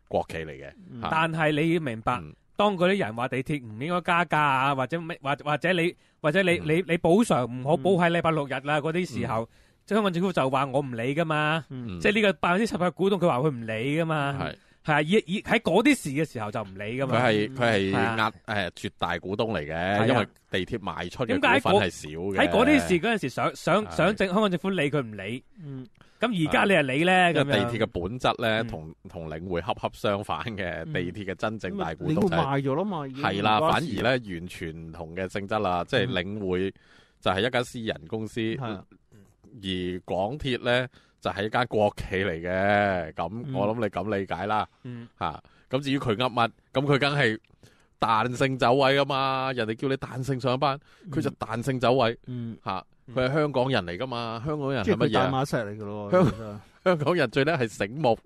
国企嚟嘅。但系你要明白。当嗰啲人话地铁唔应该加价啊，或者咩，或或者你，或者你，你你补偿唔好补喺礼拜六日啦，嗰啲时候，即系香港政府就话我唔理噶嘛，即系呢个百分之十嘅股东，佢话佢唔理噶嘛，系系以以喺嗰啲事嘅时候就唔理噶嘛。佢系佢系压诶绝大股东嚟嘅，因为地铁卖出嘅股份系少嘅。喺嗰啲事嗰阵时，想想想政香港政府理佢唔理。嗯。咁而家你係你咧，咁地鐵嘅本質咧，同同領汇恰恰相反嘅。地鐵嘅真正大股东係賣咗啦嘛，係啦，反而咧完全唔同嘅性質啦。即係領汇就係一間私人公司，而港鐵咧就係一間國企嚟嘅。咁我諗你咁理解啦。嚇，咁至於佢噏乜，咁佢梗係彈性走位噶嘛。人哋叫你彈性上班，佢就彈性走位。嗯，嚇。佢系香港人嚟噶嘛？香港人系乜嘢？大马石嚟噶咯。香 香港人最咧系醒目、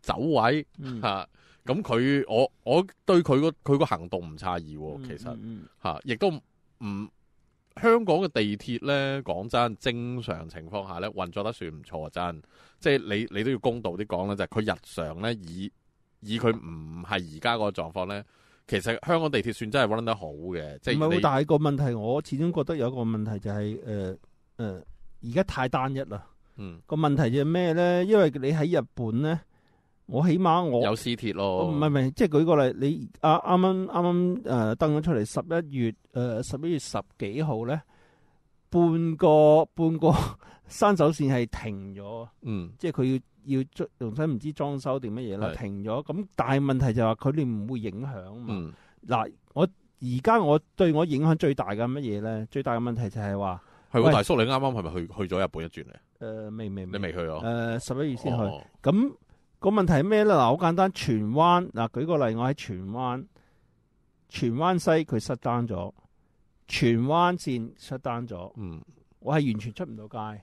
走位吓。咁佢我我对佢个佢个行动唔诧异，其实吓亦都唔香港嘅地铁咧。讲真，正常情况下咧运作得算唔错。真即系你你都要公道啲讲咧，就系佢日常咧以以佢唔系而家个状况咧，其实香港地铁算真系 run 得好嘅。即系唔系，好大个问题，我始终觉得有一个问题就系诶。而家太单一啦。嗯，个问题就咩咧？因为你喺日本咧，我起码我有私铁咯。唔系唔系，即系举个例，你啊啱啱啱啱诶登咗出嚟，十一月诶十一月十几号咧，半个半个 山手线系停咗。嗯，即系佢要要用新唔知装修定乜嘢啦，停咗。咁但系问题就话佢哋唔会影响嘛。嗱，我而家我对我影响最大嘅乜嘢咧？最大嘅问题就系话。系，大叔，你啱啱系咪去去咗日本一转咧？诶，未未未，你未去啊？诶，十一月先去。咁个问题咩咧？嗱，好简单，荃湾嗱，举个例，我喺荃湾荃湾西，佢失单咗，荃湾线失单咗。嗯，我系完全出唔到街。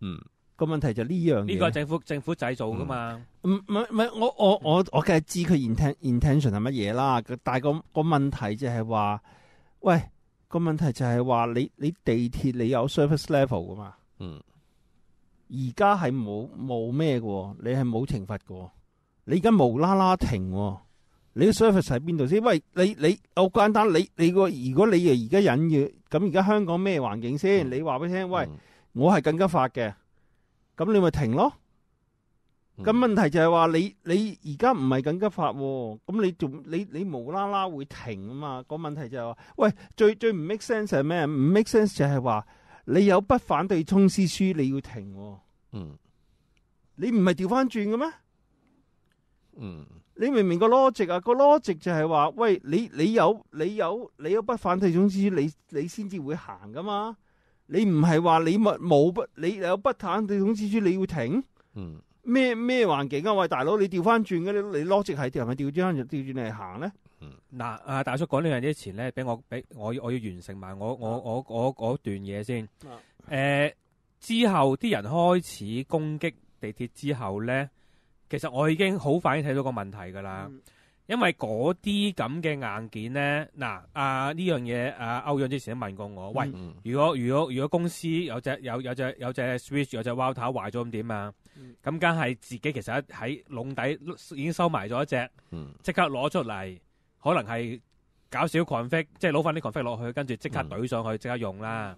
嗯，个问题就呢样。呢个政府政府制造噶嘛？唔唔唔，我我我我梗系知佢 intention intention 系乜嘢啦。但系个个问题就系话，喂。个问题就系话你你地铁你有 surface level 噶嘛？嗯，而家系冇冇咩嘅，你系冇惩罚嘅，你而家无啦啦停，你个 surface 喺边度先？喂，你你好简单，你你个如果你而家忍住，咁而家香港咩环境先？你话俾听，喂，我系更加发嘅，咁你咪停咯。咁问题就系话你你而家唔系紧急发，咁你仲你你无啦啦会停啊嘛？个问题就系话，喂，最最唔 make sense 系咩？唔 make sense 就系话你有不反对通知书你要停，嗯，你唔系调翻转嘅咩？嗯，你明唔明个 logic 啊，个 logic 就系话，喂，你你有你有你有不反对通知书，你你先至会行噶嘛？你唔系话你冇不你有不反对通知书你要停，嗯。咩咩环境啊！喂，大佬，你调翻转嘅，你你 l o g 邏輯係系咪調翻调转嚟行咧？嗯，嗱，阿大叔讲呢樣之前咧，俾我俾我我要完成埋我我我我嗰段嘢先。誒，之后啲人开始攻击地铁之后咧，其实我已经好快已睇到个问题噶啦。因为嗰啲咁嘅硬件咧，嗱，啊呢样嘢，啊歐陽之前都問過我，喂，如果如果如果公司有隻有有隻有隻 switch 有隻 w o u t e r 壞咗咁點啊？咁梗係自己其實喺籠底已經收埋咗一隻，即刻攞出嚟，可能係搞少 config，即係攞翻啲 config 落去，跟住即刻怼上去，即刻用啦。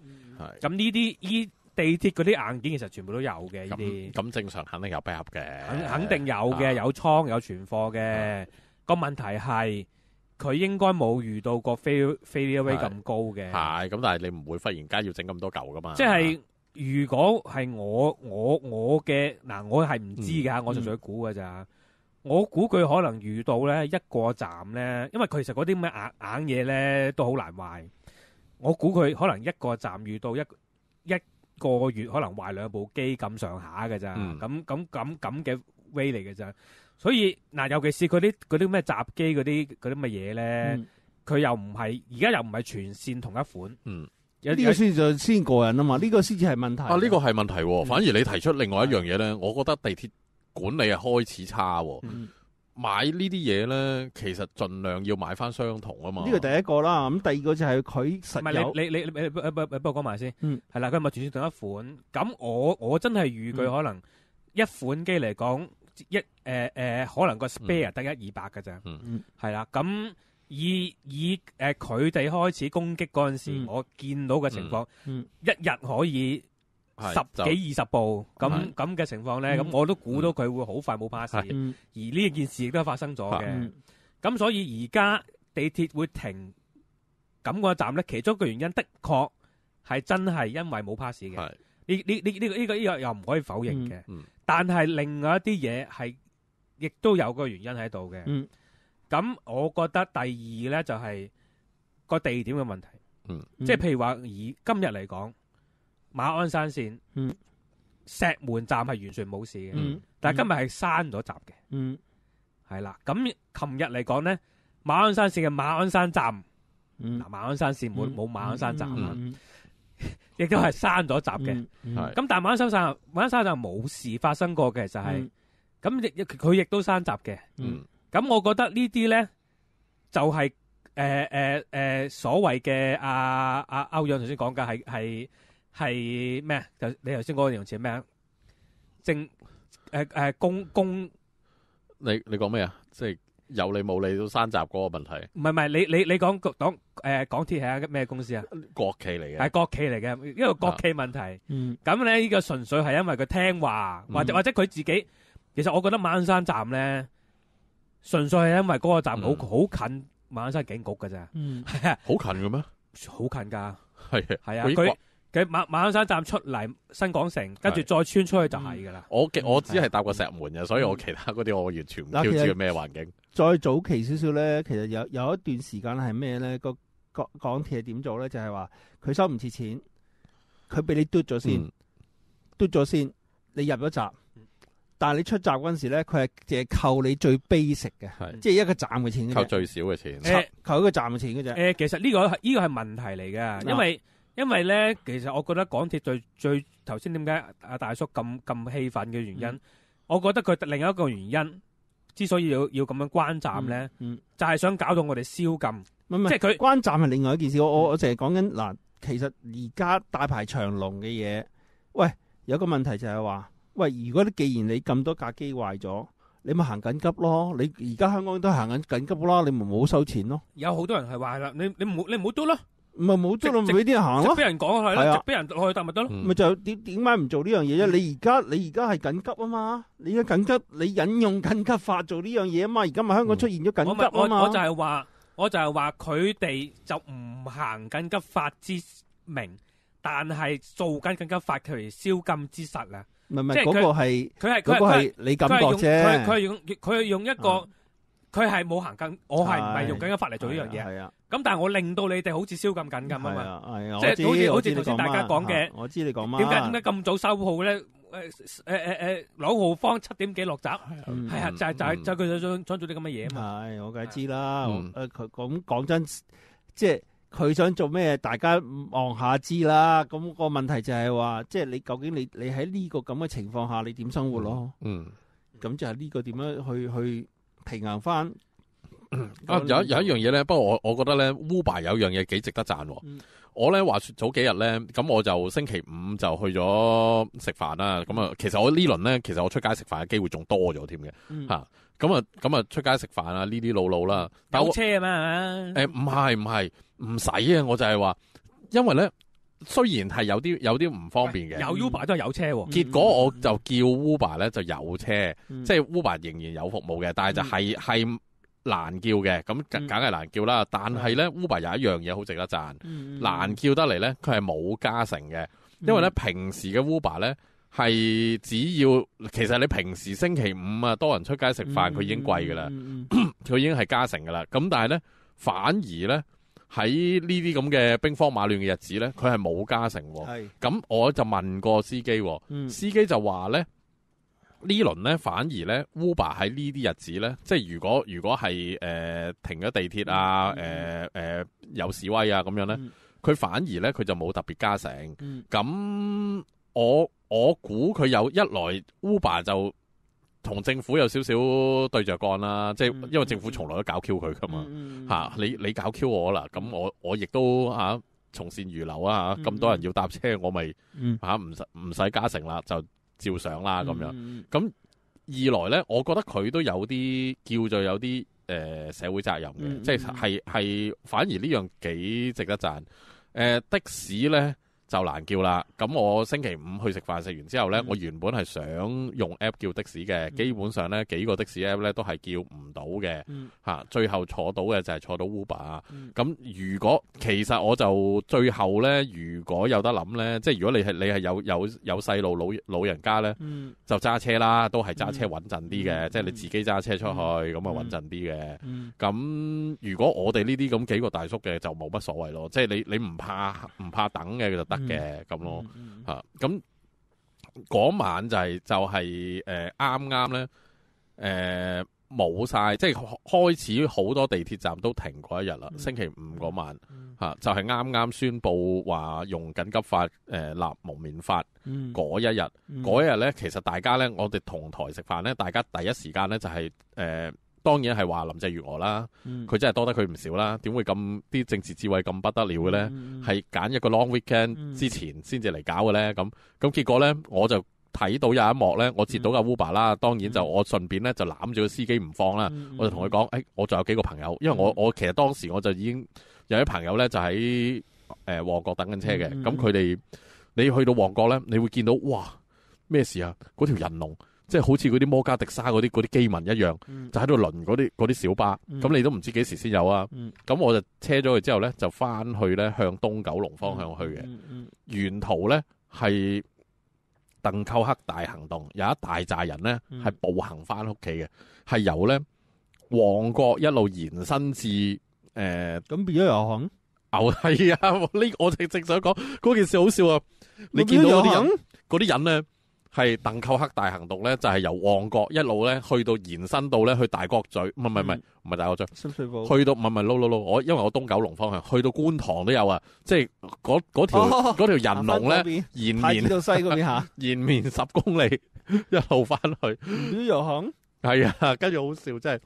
咁呢啲依地鐵嗰啲硬件其實全部都有嘅呢啲。咁正常肯定有配合嘅。肯肯定有嘅，有倉有存貨嘅。個問題係佢應該冇遇到過飛飛呢個 way 咁高嘅，係咁，但係你唔會忽然間要整咁多嚿噶嘛？即係如果係我我我嘅嗱，我係唔知㗎，我仲想估㗎咋？我估佢可能遇到咧一個站咧，因為佢其實嗰啲咩硬硬嘢咧都好難壞。我估佢可能一個站遇到一一個月可能壞兩部機咁上下㗎咋？咁咁咁咁嘅 way 嚟嘅咋？所以嗱，尤其是佢啲嗰啲咩杂机嗰啲嗰啲乜嘢咧，佢又唔系而家又唔系全线同一款，有啲个先就先过瘾啊嘛，呢个先至系问题啊。呢个系问题，反而你提出另外一样嘢咧，我觉得地铁管理系开始差，买呢啲嘢咧，其实尽量要买翻相同啊嘛。呢个第一个啦，咁第二个就系佢实唔系你你你诶诶诶，不如讲埋先。系啦，佢唔系全线同一款，咁我我真系预佢可能一款机嚟讲。一誒誒，可能個 spare 得一二百嘅啫，係啦。咁以以诶佢哋開始攻擊嗰时，時，我見到嘅情況，一日可以十幾二十步，咁咁嘅情況咧，咁我都估到佢會好快冇 pass。而呢件事亦都發生咗嘅。咁所以而家地鐵會停咁個站咧，其中个原因的確係真係因為冇 pass 嘅。呢呢呢呢個呢个呢又唔可以否認嘅，但係另外一啲嘢係亦都有個原因喺度嘅。咁我覺得第二咧就係個地點嘅問題，即係譬如話以今日嚟講，馬鞍山線石門站係完全冇事嘅，但今日係刪咗閘嘅，係啦。咁琴日嚟講咧，馬鞍山線嘅馬鞍山站，嗱馬鞍山線冇冇馬鞍山站啦。亦都系删咗集嘅，咁但系晚黑收散，晚黑收晒就冇事发生过嘅就系，咁亦佢亦都删集嘅，咁我觉得呢啲咧就系诶诶诶所谓嘅阿阿欧阳头先讲嘅系系系咩？就你头先讲嘅容词咩？正诶诶公公，你你讲咩啊？即系。有你冇理都山集嗰个问题。唔系唔系，你你你讲讲诶，港铁系一咩公司啊？国企嚟嘅。系国企嚟嘅，因为国企问题。嗯。咁咧，呢个纯粹系因为佢听话，或者或者佢自己。其实我觉得马鞍山站咧，纯粹系因为嗰个站好好近马鞍山警局噶咋。嗯。好近嘅咩？好近噶。系。系啊，佢。马马鞍山站出嚟新港城，跟住再穿出去就系噶啦。我我只系搭过石门嘅，所以我其他嗰啲我完全唔知咩环境。再早期少少咧，其实有有一段时间系咩咧？个港铁点做咧？就系话佢收唔切钱，佢俾你嘟咗先，嘟咗先，你入咗闸，但系你出闸嗰阵时咧，佢系净系扣你最 basic 嘅，即系一个站嘅钱。扣最少嘅钱。扣一个站嘅钱嘅啫。诶，其实呢个系呢个系问题嚟嘅，因为。因為咧，其實我覺得港鐵最最頭先點解阿大叔咁咁氣憤嘅原因，我覺得佢另一個原因之所以要要咁樣關站咧，就係想搞到我哋消禁。即係佢關站係另外一件事。我我我成日講緊嗱，其實而家大排長龍嘅嘢，喂，有個問題就係話，喂，如果既然你咁多架機壞咗，你咪行緊急咯。你而家香港都行緊緊急囉你咪冇收錢咯。有好多人係壞啦，你你唔好你唔好篤咯。唔系冇咗咯，俾啲人行咯，俾人讲系啦，俾人落去但咪得咯，咪就点点解唔做呢样嘢啫？你而家你而家系紧急啊嘛，你而家紧急，你引用紧急法做呢样嘢啊嘛，而家咪香港出现咗紧急啊嘛，我就系话，我就系话佢哋就唔行紧急法之名，但系做紧紧急法佢宵禁之实啊，唔系唔系，嗰个系佢系嗰个系你感觉啫，佢系用佢系用一个。佢系冇行緊，我係唔系用緊一法嚟做呢樣嘢啊？咁但系我令到你哋好似燒咁緊咁啊嘛！即係好似好似头先大家講嘅，我知你講乜？點解點解咁早收號咧？诶诶诶，柳浩方七點幾落闸，係啊，就就就佢想想做啲咁嘅嘢啊嘛！我梗係知啦。诶，佢咁講真，即係佢想做咩？大家望下知啦。咁個問題就係話，即係你究竟你你喺呢個咁嘅情況下，你點生活咯？嗯，咁就係呢個點樣去去。平衡翻啊！有有一样嘢咧，不过我我觉得咧，Uber 有样嘢几值得赞。我咧话早几日咧，咁我就星期五就去咗食饭啦。咁啊，其实我呢轮咧，其实我出街食饭嘅机会仲多咗添嘅吓。咁啊，咁啊，出街食饭啊，呢啲路路啦。搭车啊嘛，诶，唔系唔系唔使啊，我就系话，因为咧。虽然系有啲有啲唔方便嘅，有 Uber 都系有车。结果我就叫 Uber 咧就有车，即系 Uber 仍然有服务嘅，但系就系系难叫嘅。咁梗系难叫啦。但系咧 Uber 有一样嘢好值得赞，难叫得嚟咧，佢系冇加成嘅。因为咧平时嘅 Uber 咧系只要，其实你平时星期五啊多人出街食饭，佢已经贵噶啦，佢已经系加成噶啦。咁但系咧反而咧。喺呢啲咁嘅兵荒马乱嘅日子咧，佢系冇加成。系，咁我就问过司机，司机就话咧呢轮咧反而咧 Uber 喺呢啲日子咧，即系如果如果系诶停咗地铁啊，诶诶有示威啊咁样咧，佢反而咧佢就冇特别加成。咁我我估佢有一来 Uber 就。同政府有少少對着干啦，即係因為政府從來都搞 Q 佢噶嘛，嚇你你搞 Q 我啦，咁我我亦都嚇從善如流啊咁多人要搭車，我咪吓唔唔使加成啦，就照上啦咁樣。咁二來咧，我覺得佢都有啲叫做有啲誒社會責任嘅，即係系系反而呢樣幾值得贊。誒的士咧。就難叫啦。咁我星期五去食飯，食完之後呢，我原本係想用 app 叫的士嘅，基本上呢幾個的士 app 呢都係叫唔到嘅。嚇，最後坐到嘅就係坐到 Uber 啊。咁如果其實我就最後呢，如果有得諗呢，即系如果你係你系有有有細路老老人家呢，就揸車啦，都係揸車穩陣啲嘅。即係你自己揸車出去咁啊穩陣啲嘅。咁如果我哋呢啲咁幾個大叔嘅就冇乜所謂咯。即係你你唔怕唔怕等嘅就得。嘅咁咯吓。咁嗰晚就係就系诶啱啱咧，诶冇晒，即係開始好多地鐵站都停过一日啦。星期五嗰晚嚇，就係啱啱宣布話用緊急法誒立蒙面法嗰一日，嗰一日咧，其實大家咧，我哋同台食飯咧，大家第一時間咧就係誒。當然係話林鄭月娥啦，佢真係多得佢唔少啦。點會咁啲政治智慧咁不得了嘅咧？係揀一個 long weekend 之前先至嚟搞嘅咧。咁咁結果咧，我就睇到有一幕咧，我接到阿 Uber 啦。當然就我順便咧就攬住個司機唔放啦。我就同佢講：，誒，我仲有幾個朋友，因為我我其實當時我就已經有啲朋友咧就喺誒旺角等緊車嘅。咁佢哋你去到旺角咧，你會見到哇咩事啊？嗰條人龍。即系好似嗰啲摩加迪沙嗰啲嗰啲机民一样，就喺度轮嗰啲嗰啲小巴，咁你都唔知几时先有啊？咁我就车咗佢之后咧，就翻去咧向东九龙方向去嘅。沿途咧系邓寇克大行动，有一大扎人咧系步行翻屋企嘅，系有咧旺角一路延伸至诶。咁变咗又行。牛系啊！呢，我正正想讲嗰件事好笑啊！你见到有啲人，嗰啲人咧。系邓寇克大行动咧，就系由旺角一路咧去到延伸到咧去大角咀，唔系唔系唔系大角咀，去到唔系唔系捞捞捞，我因为我东九龙方向去到观塘都有啊，即系嗰嗰条嗰条人龙咧延绵到西嗰边吓，延绵十公里 一路翻去，呢又肯，系啊，跟住好笑真系。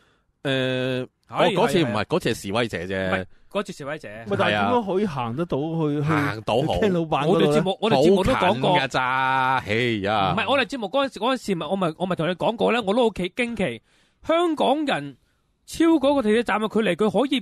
诶，我嗰次唔系，嗰次系示威者啫。嗰次示威者，喂，但系点样可以行得到去？行到好，听老板我哋节目，我哋节目都讲过噶咋。哎呀，唔系我哋节目嗰阵时，嗰阵时咪我咪我咪同你讲过咧，我都好奇惊奇，香港人超过个地铁站嘅距离，佢可以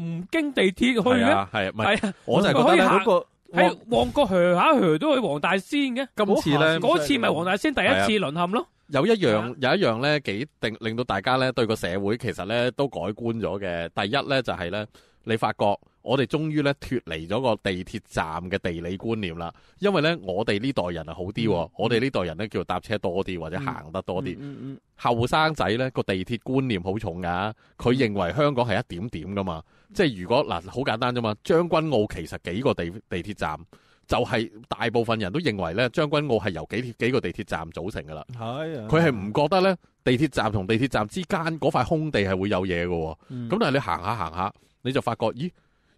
唔经地铁去咧。系啊，系啊，我就觉得嗰个喺旺角嘘下嘘都去黄大仙嘅。嗰次咧，嗰次咪黄大仙第一次沦陷咯。有一樣有一样咧幾定令到大家咧對個社會其實咧都改觀咗嘅。第一咧就係咧，你發覺我哋終於咧脱離咗個地鐵站嘅地理觀念啦。因為咧我哋呢代人啊好啲，我哋呢代人咧叫搭車多啲或者行得多啲。後生仔咧個地鐵觀念好重噶，佢認為香港係一點點噶嘛。即係如果嗱好簡單啫嘛，將軍澳其實幾個地地鐵站。就係大部分人都認為咧，將軍澳係由幾几個地鐵站組成噶啦。係，佢係唔覺得咧，地鐵站同地鐵站之間嗰塊空地係會有嘢嘅。咁但係你行下行下，你就發覺，咦，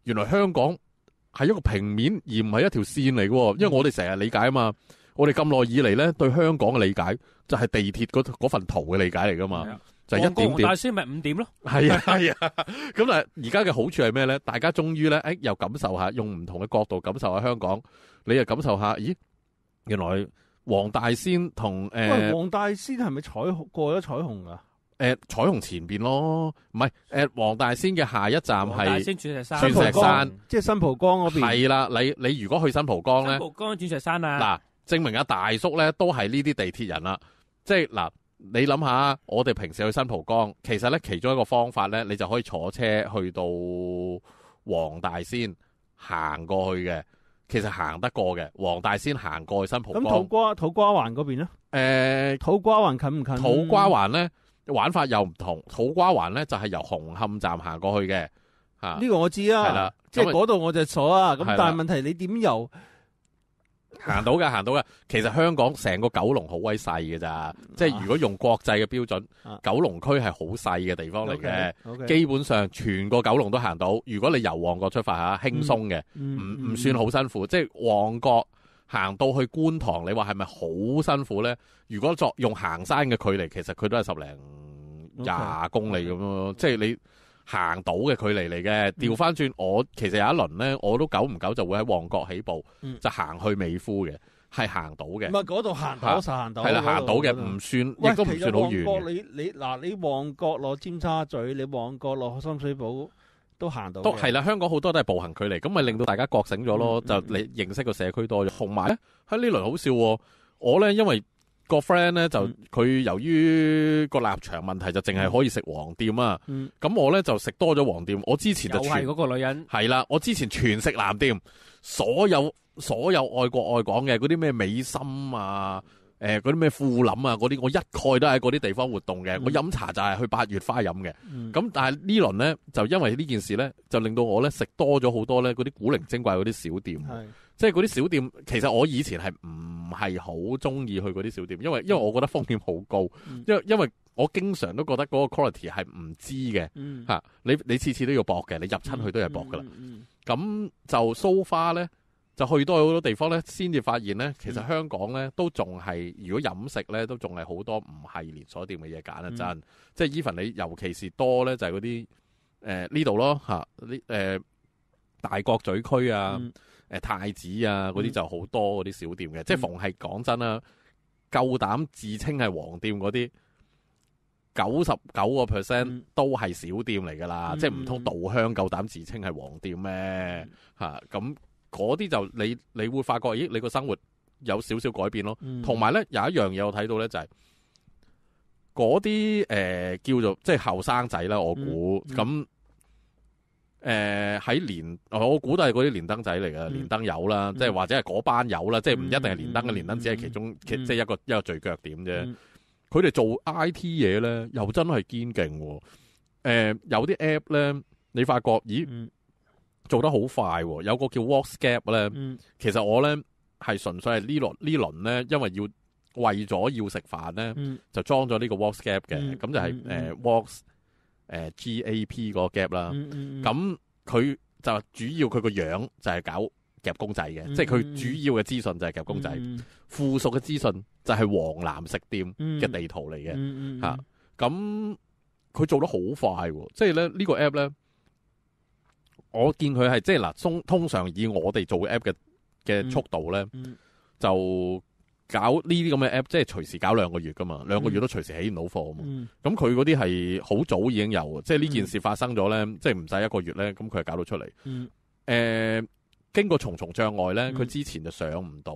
原來香港係一個平面而唔係一條線嚟噶。因為我哋成日理解啊嘛，我哋咁耐以嚟咧對香港嘅理解就係地鐵嗰嗰份圖嘅理解嚟㗎嘛。就一点大仙咪五點咯，系啊系啊。咁啊，而家嘅好處係咩咧？大家終於咧，誒又感受下用唔同嘅角度感受下香港，你又感受下，咦，原來黄大仙同誒王大仙係咪彩虹過咗彩虹啊？誒彩虹前边咯，唔係誒王大仙嘅下一站係。大仙轉石山，新蒲即係新蒲江嗰邊。係啦，你你如果去新蒲江咧，新蒲江轉石山啊，嗱，證明阿大叔咧都係呢啲地鐵人啦，即係嗱。你谂下，我哋平时去新蒲江，其实咧其中一个方法咧，你就可以坐车去到黄大仙行过去嘅，其实行得过嘅。黄大仙行过去新蒲。咁土瓜土瓜湾嗰边咧？诶，土瓜湾近唔近？土瓜湾咧玩法又唔同，土瓜湾咧就系由红磡站行过去嘅。吓，呢个我知啦，即系嗰度我就坐啊。咁但系问题你点由？行到嘅，行到嘅。其實香港成個九龍好鬼细嘅咋，即系如果用國際嘅標準，九龍區係好細嘅地方嚟嘅。基本上全個九龍都行到。如果你由旺角出發吓，輕鬆嘅，唔唔算好辛苦。即系旺角行到去觀塘，你話係咪好辛苦呢？如果作用行山嘅距離，其實佢都係十零廿公里咁咯。即系你。行到嘅距離嚟嘅，調翻轉我其實有一輪咧，我都久唔久就會喺旺角起步，就行去美孚嘅，係行到嘅。唔係嗰度行到，實行到係啦，行到嘅唔算，亦都唔算好遠。你你嗱，你旺角落尖沙咀，你旺角落深水埗都行到。都係啦，香港好多都係步行距離，咁咪令到大家覺醒咗咯，就你認識個社區多咗。同埋咧，喺呢輪好笑，我咧因為。個 friend 咧就佢由於個立場問題就淨係可以食黃店啊，咁我咧就食多咗黃店。我之前就係嗰個女人，係啦，我之前全食藍店，所有所有愛國愛港嘅嗰啲咩美心啊，诶嗰啲咩富林啊嗰啲，我一概都喺嗰啲地方活動嘅。我飲茶就係去八月花飲嘅，咁但係呢輪咧就因為呢件事咧就令到我咧食多咗好多咧嗰啲古靈精怪嗰啲小店。即係嗰啲小店，其實我以前係唔係好中意去嗰啲小店，因為因为我覺得風險好高，因為因为我經常都覺得嗰個 quality 係唔知嘅嚇，你你次次都要博嘅，你入亲去都係博噶啦。咁就蘇花咧，就去多好多地方咧，先至發現咧，其實香港咧都仲係，如果飲食咧都仲係好多唔係連鎖店嘅嘢揀啊！真即係 even 你，尤其是多咧，就係嗰啲诶呢度咯吓呢诶大角咀區啊。诶，太子啊，嗰啲就好多嗰啲小店嘅，即系逢系讲真啦，够胆自称系皇店嗰啲，九十九个 percent 都系小店嚟噶啦，即系唔通稻香够胆自称系皇店咩？吓咁嗰啲就你你会发觉，咦，你个生活有少少改变咯。同埋咧有一样嘢我睇到咧就系，嗰啲诶叫做即系后生仔啦，我估咁。诶，喺连我估都系嗰啲连灯仔嚟嘅，连灯友啦，即系或者系嗰班友啦，即系唔一定系连灯嘅，连灯只系其中，即系一个一个聚脚点啫。佢哋做 I T 嘢咧，又真系坚劲。诶，有啲 app 咧，你发觉咦，做得好快。有个叫 Walk s a i p 咧，其实我咧系纯粹系呢轮呢轮咧，因为要为咗要食饭咧，就装咗呢个 Walk s a i p 嘅。咁就系诶 Walk。誒 GAP 個 gap 啦，咁佢就主要佢個樣就係搞夾公仔嘅，即係佢主要嘅資訊就係夾公仔，附屬嘅資訊就係黃藍食店嘅地圖嚟嘅嚇。咁佢做得好快，即係咧呢個 app 咧，我見佢係即係嗱，通通常以我哋做 app 嘅嘅速度咧，就。搞呢啲咁嘅 app，即系随时搞两个月噶嘛，两个月都随时起唔到货啊嘛。咁佢嗰啲系好早已经有，即系呢件事发生咗咧，即系唔使一个月咧，咁佢系搞到出嚟。诶，经过重重障碍咧，佢之前就上唔到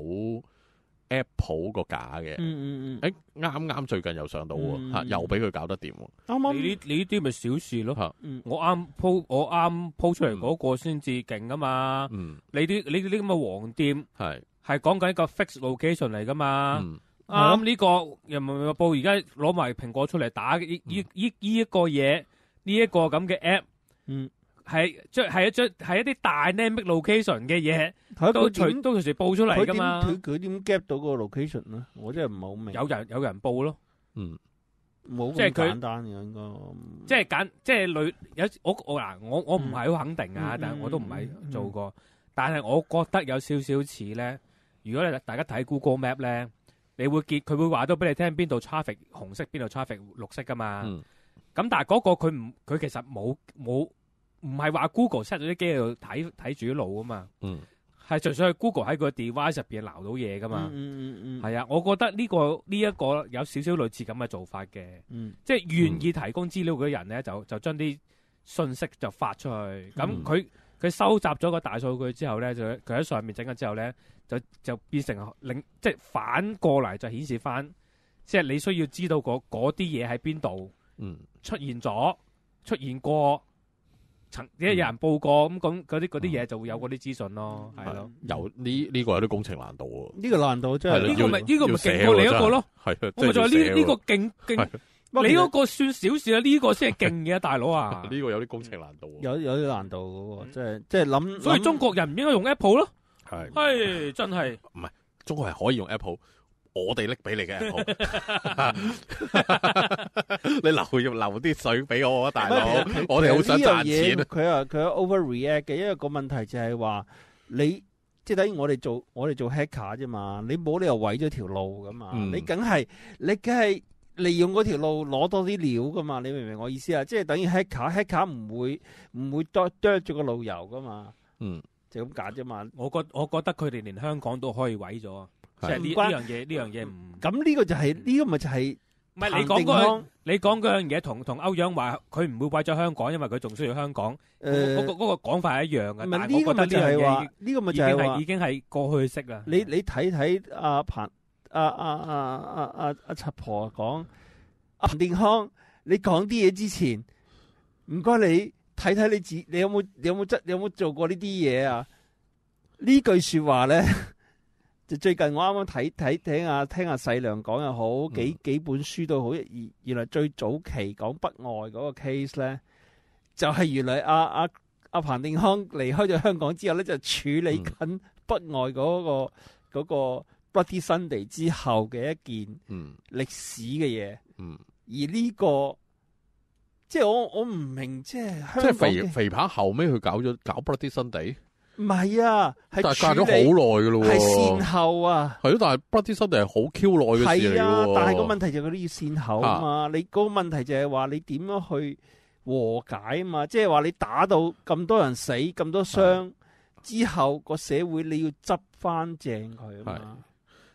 apple 个架嘅。嗯嗯嗯。诶，啱啱最近又上到，吓又俾佢搞得掂。啱啱你你呢啲咪小事咯。我啱铺我啱铺出嚟嗰个先至劲啊嘛。嗯。你啲你啲咁嘅黄店系。系讲紧一个 fixed location 嚟噶嘛？我諗呢个人民日报而家攞埋苹果出嚟打呢依依一个嘢，呢一个咁嘅 app，嗯，系将系一张系一啲大 name location 嘅嘢，都随都时报出嚟噶嘛？佢佢点 get 到个 location 呢我真系唔系好明。有人有人报咯，嗯，冇咁简单嘅应该，即系简即系女有我我嗱我我唔系好肯定啊，但系我都唔系做过，但系我觉得有少少似咧。如果你大家睇 Google Map 咧，你會見佢會話到俾你聽邊度 traffic 紅色，邊度 traffic 綠色噶嘛？咁但係嗰個佢唔佢其實冇冇唔係話 Google set 咗啲機喺度睇睇住啲路啊嘛？係純粹係 Google 喺個 c e 入边捞到嘢噶嘛？係啊，我覺得呢個呢一个有少少類似咁嘅做法嘅，即係願意提供資料嗰啲人咧，就就將啲信息就發出去，咁佢。佢收集咗个大数据之后咧，就佢喺上面整咗之后咧，就就变成令即系反过嚟就显示翻，即系你需要知道嗰嗰啲嘢喺边度，嗯，出现咗、出现过、曾即系有人报过咁，咁嗰啲啲嘢就会有嗰啲资讯咯，系咯。有呢呢个有啲工程难度喎，呢个难度真系。呢个咪呢个咪劲过你一个咯，我再呢呢个劲劲。你嗰个算小事啦，呢个先系劲嘅，大佬啊！呢个有啲工程难度，有有啲难度嘅喎，即系即系谂。所以中国人唔应该用 Apple 咯，系真系。唔系，中国人可以用 Apple，我哋拎俾你嘅。Apple，你留要留啲水俾我啊，大佬！我哋好想赚钱。佢啊，佢 overreact 嘅，因为个问题就系话，你即系等于我哋做我哋做 hacker 啫嘛，你冇理由毁咗条路噶嘛，你梗系你梗系。利用嗰條路攞多啲料噶嘛？你明唔明我意思啊？即系等于 h a c k 於黑客，黑客唔会唔会剁啄住个路由噶嘛？嗯，就咁拣啫嘛。我觉我觉得佢哋连香港都可以毁咗啊！即系呢呢样嘢，呢样嘢唔咁呢个就系呢个咪就系唔系你讲嗰你讲嗰样嘢同同欧阳话佢唔会毁咗香港，因为佢仲需要香港。嗰个嗰个讲法系一样嘅，但系我觉得呢样嘢呢个咪就系已经系过去式啦。你你睇睇阿彭。阿阿阿阿阿阿七婆讲阿彭定康，你讲啲嘢之前，唔该你睇睇你自你有冇有冇执有冇做过呢啲嘢啊？呢句说话咧，就最近我啱啱睇睇听阿听阿细娘讲又好几几本书都好，原原来最早期讲北外嗰个 case 咧，就系原来阿阿阿彭定康离开咗香港之后咧，就处理紧北外嗰个嗰个。不啲新地之后嘅一件历史嘅嘢，嗯，而呢个即系我我唔明，即系即系肥肥扒后尾佢搞咗搞 Bloody 不啲新地，唔系啊，系隔咗好耐噶咯，系善后啊，系咯，但系 Bloody 不啲新地系好 Q 耐嘅事啊、但系个问题就佢要善后啊嘛，你个问题就系话你点样去和解啊嘛，即系话你打到咁多人死咁多伤之后个社会你要执翻正佢啊嘛。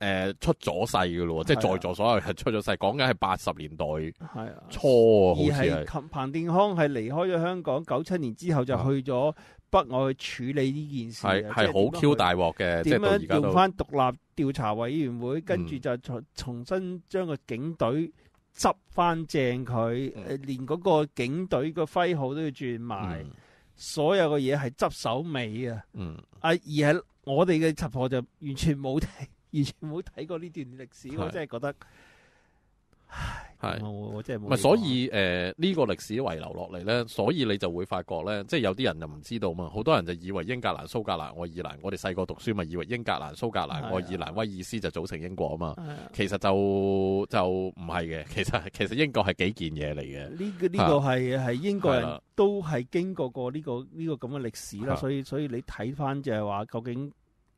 诶，出咗世噶咯，即系在座所有系出咗世，讲紧系八十年代初啊，好似系彭定康系离开咗香港九七年之后就去咗北外处理呢件事，系系好 Q 大镬嘅，点样用翻独立调查委员会，跟住就重重新将个警队执翻正佢，连嗰个警队个徽号都要转埋，所有嘅嘢系执手尾啊，啊而系我哋嘅贼婆就完全冇。停，完全冇睇过呢段历史，我真系觉得系我我真系唔系所以诶呢个历史遗留落嚟咧，所以你就会发觉咧，即系有啲人就唔知道嘛。好多人就以为英格兰、苏格兰、爱尔兰，我哋细个读书咪以为英格兰、苏格兰、爱尔兰、威尔斯就组成英国啊嘛。其实就就唔系嘅，其实其实英国系几件嘢嚟嘅。呢个呢个系系英国人都系经过过呢个呢个咁嘅历史啦。所以所以你睇翻就系话究竟。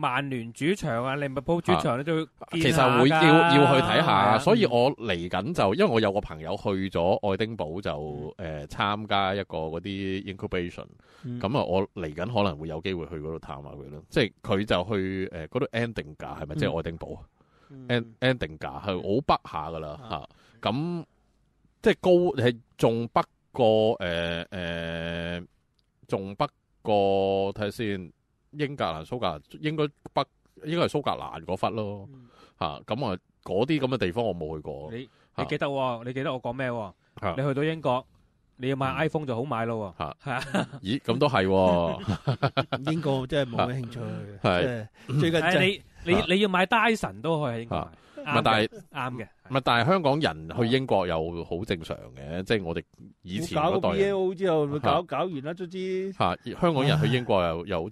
曼联主场啊，利物浦主场，咧都其实会要要去睇下。所以我嚟紧就，因为我有个朋友去咗爱丁堡，就诶参加一个嗰啲 incubation。咁啊，我嚟紧可能会有机会去嗰度探下佢咯。即系佢就去诶嗰度 ending 价系咪即系爱丁堡啊？ending 价系好北下噶啦吓，咁即系高系仲北过诶诶仲北过睇下先。英格兰苏格应该北应该系苏格兰嗰忽咯，吓咁啊嗰啲咁嘅地方我冇去过。你你记得你记得我讲咩？你去到英国你要买 iPhone 就好买咯，系啊？咦，咁都系 英国真系冇咩兴趣。系 最近你你你要买戴森都可以喺英国唔系但系啱嘅，唔系但系香港人去英国又好正常嘅，即系我哋以前嗰代。搞 B o 之后，搞搞完啦，卒之吓香港人去英国又又。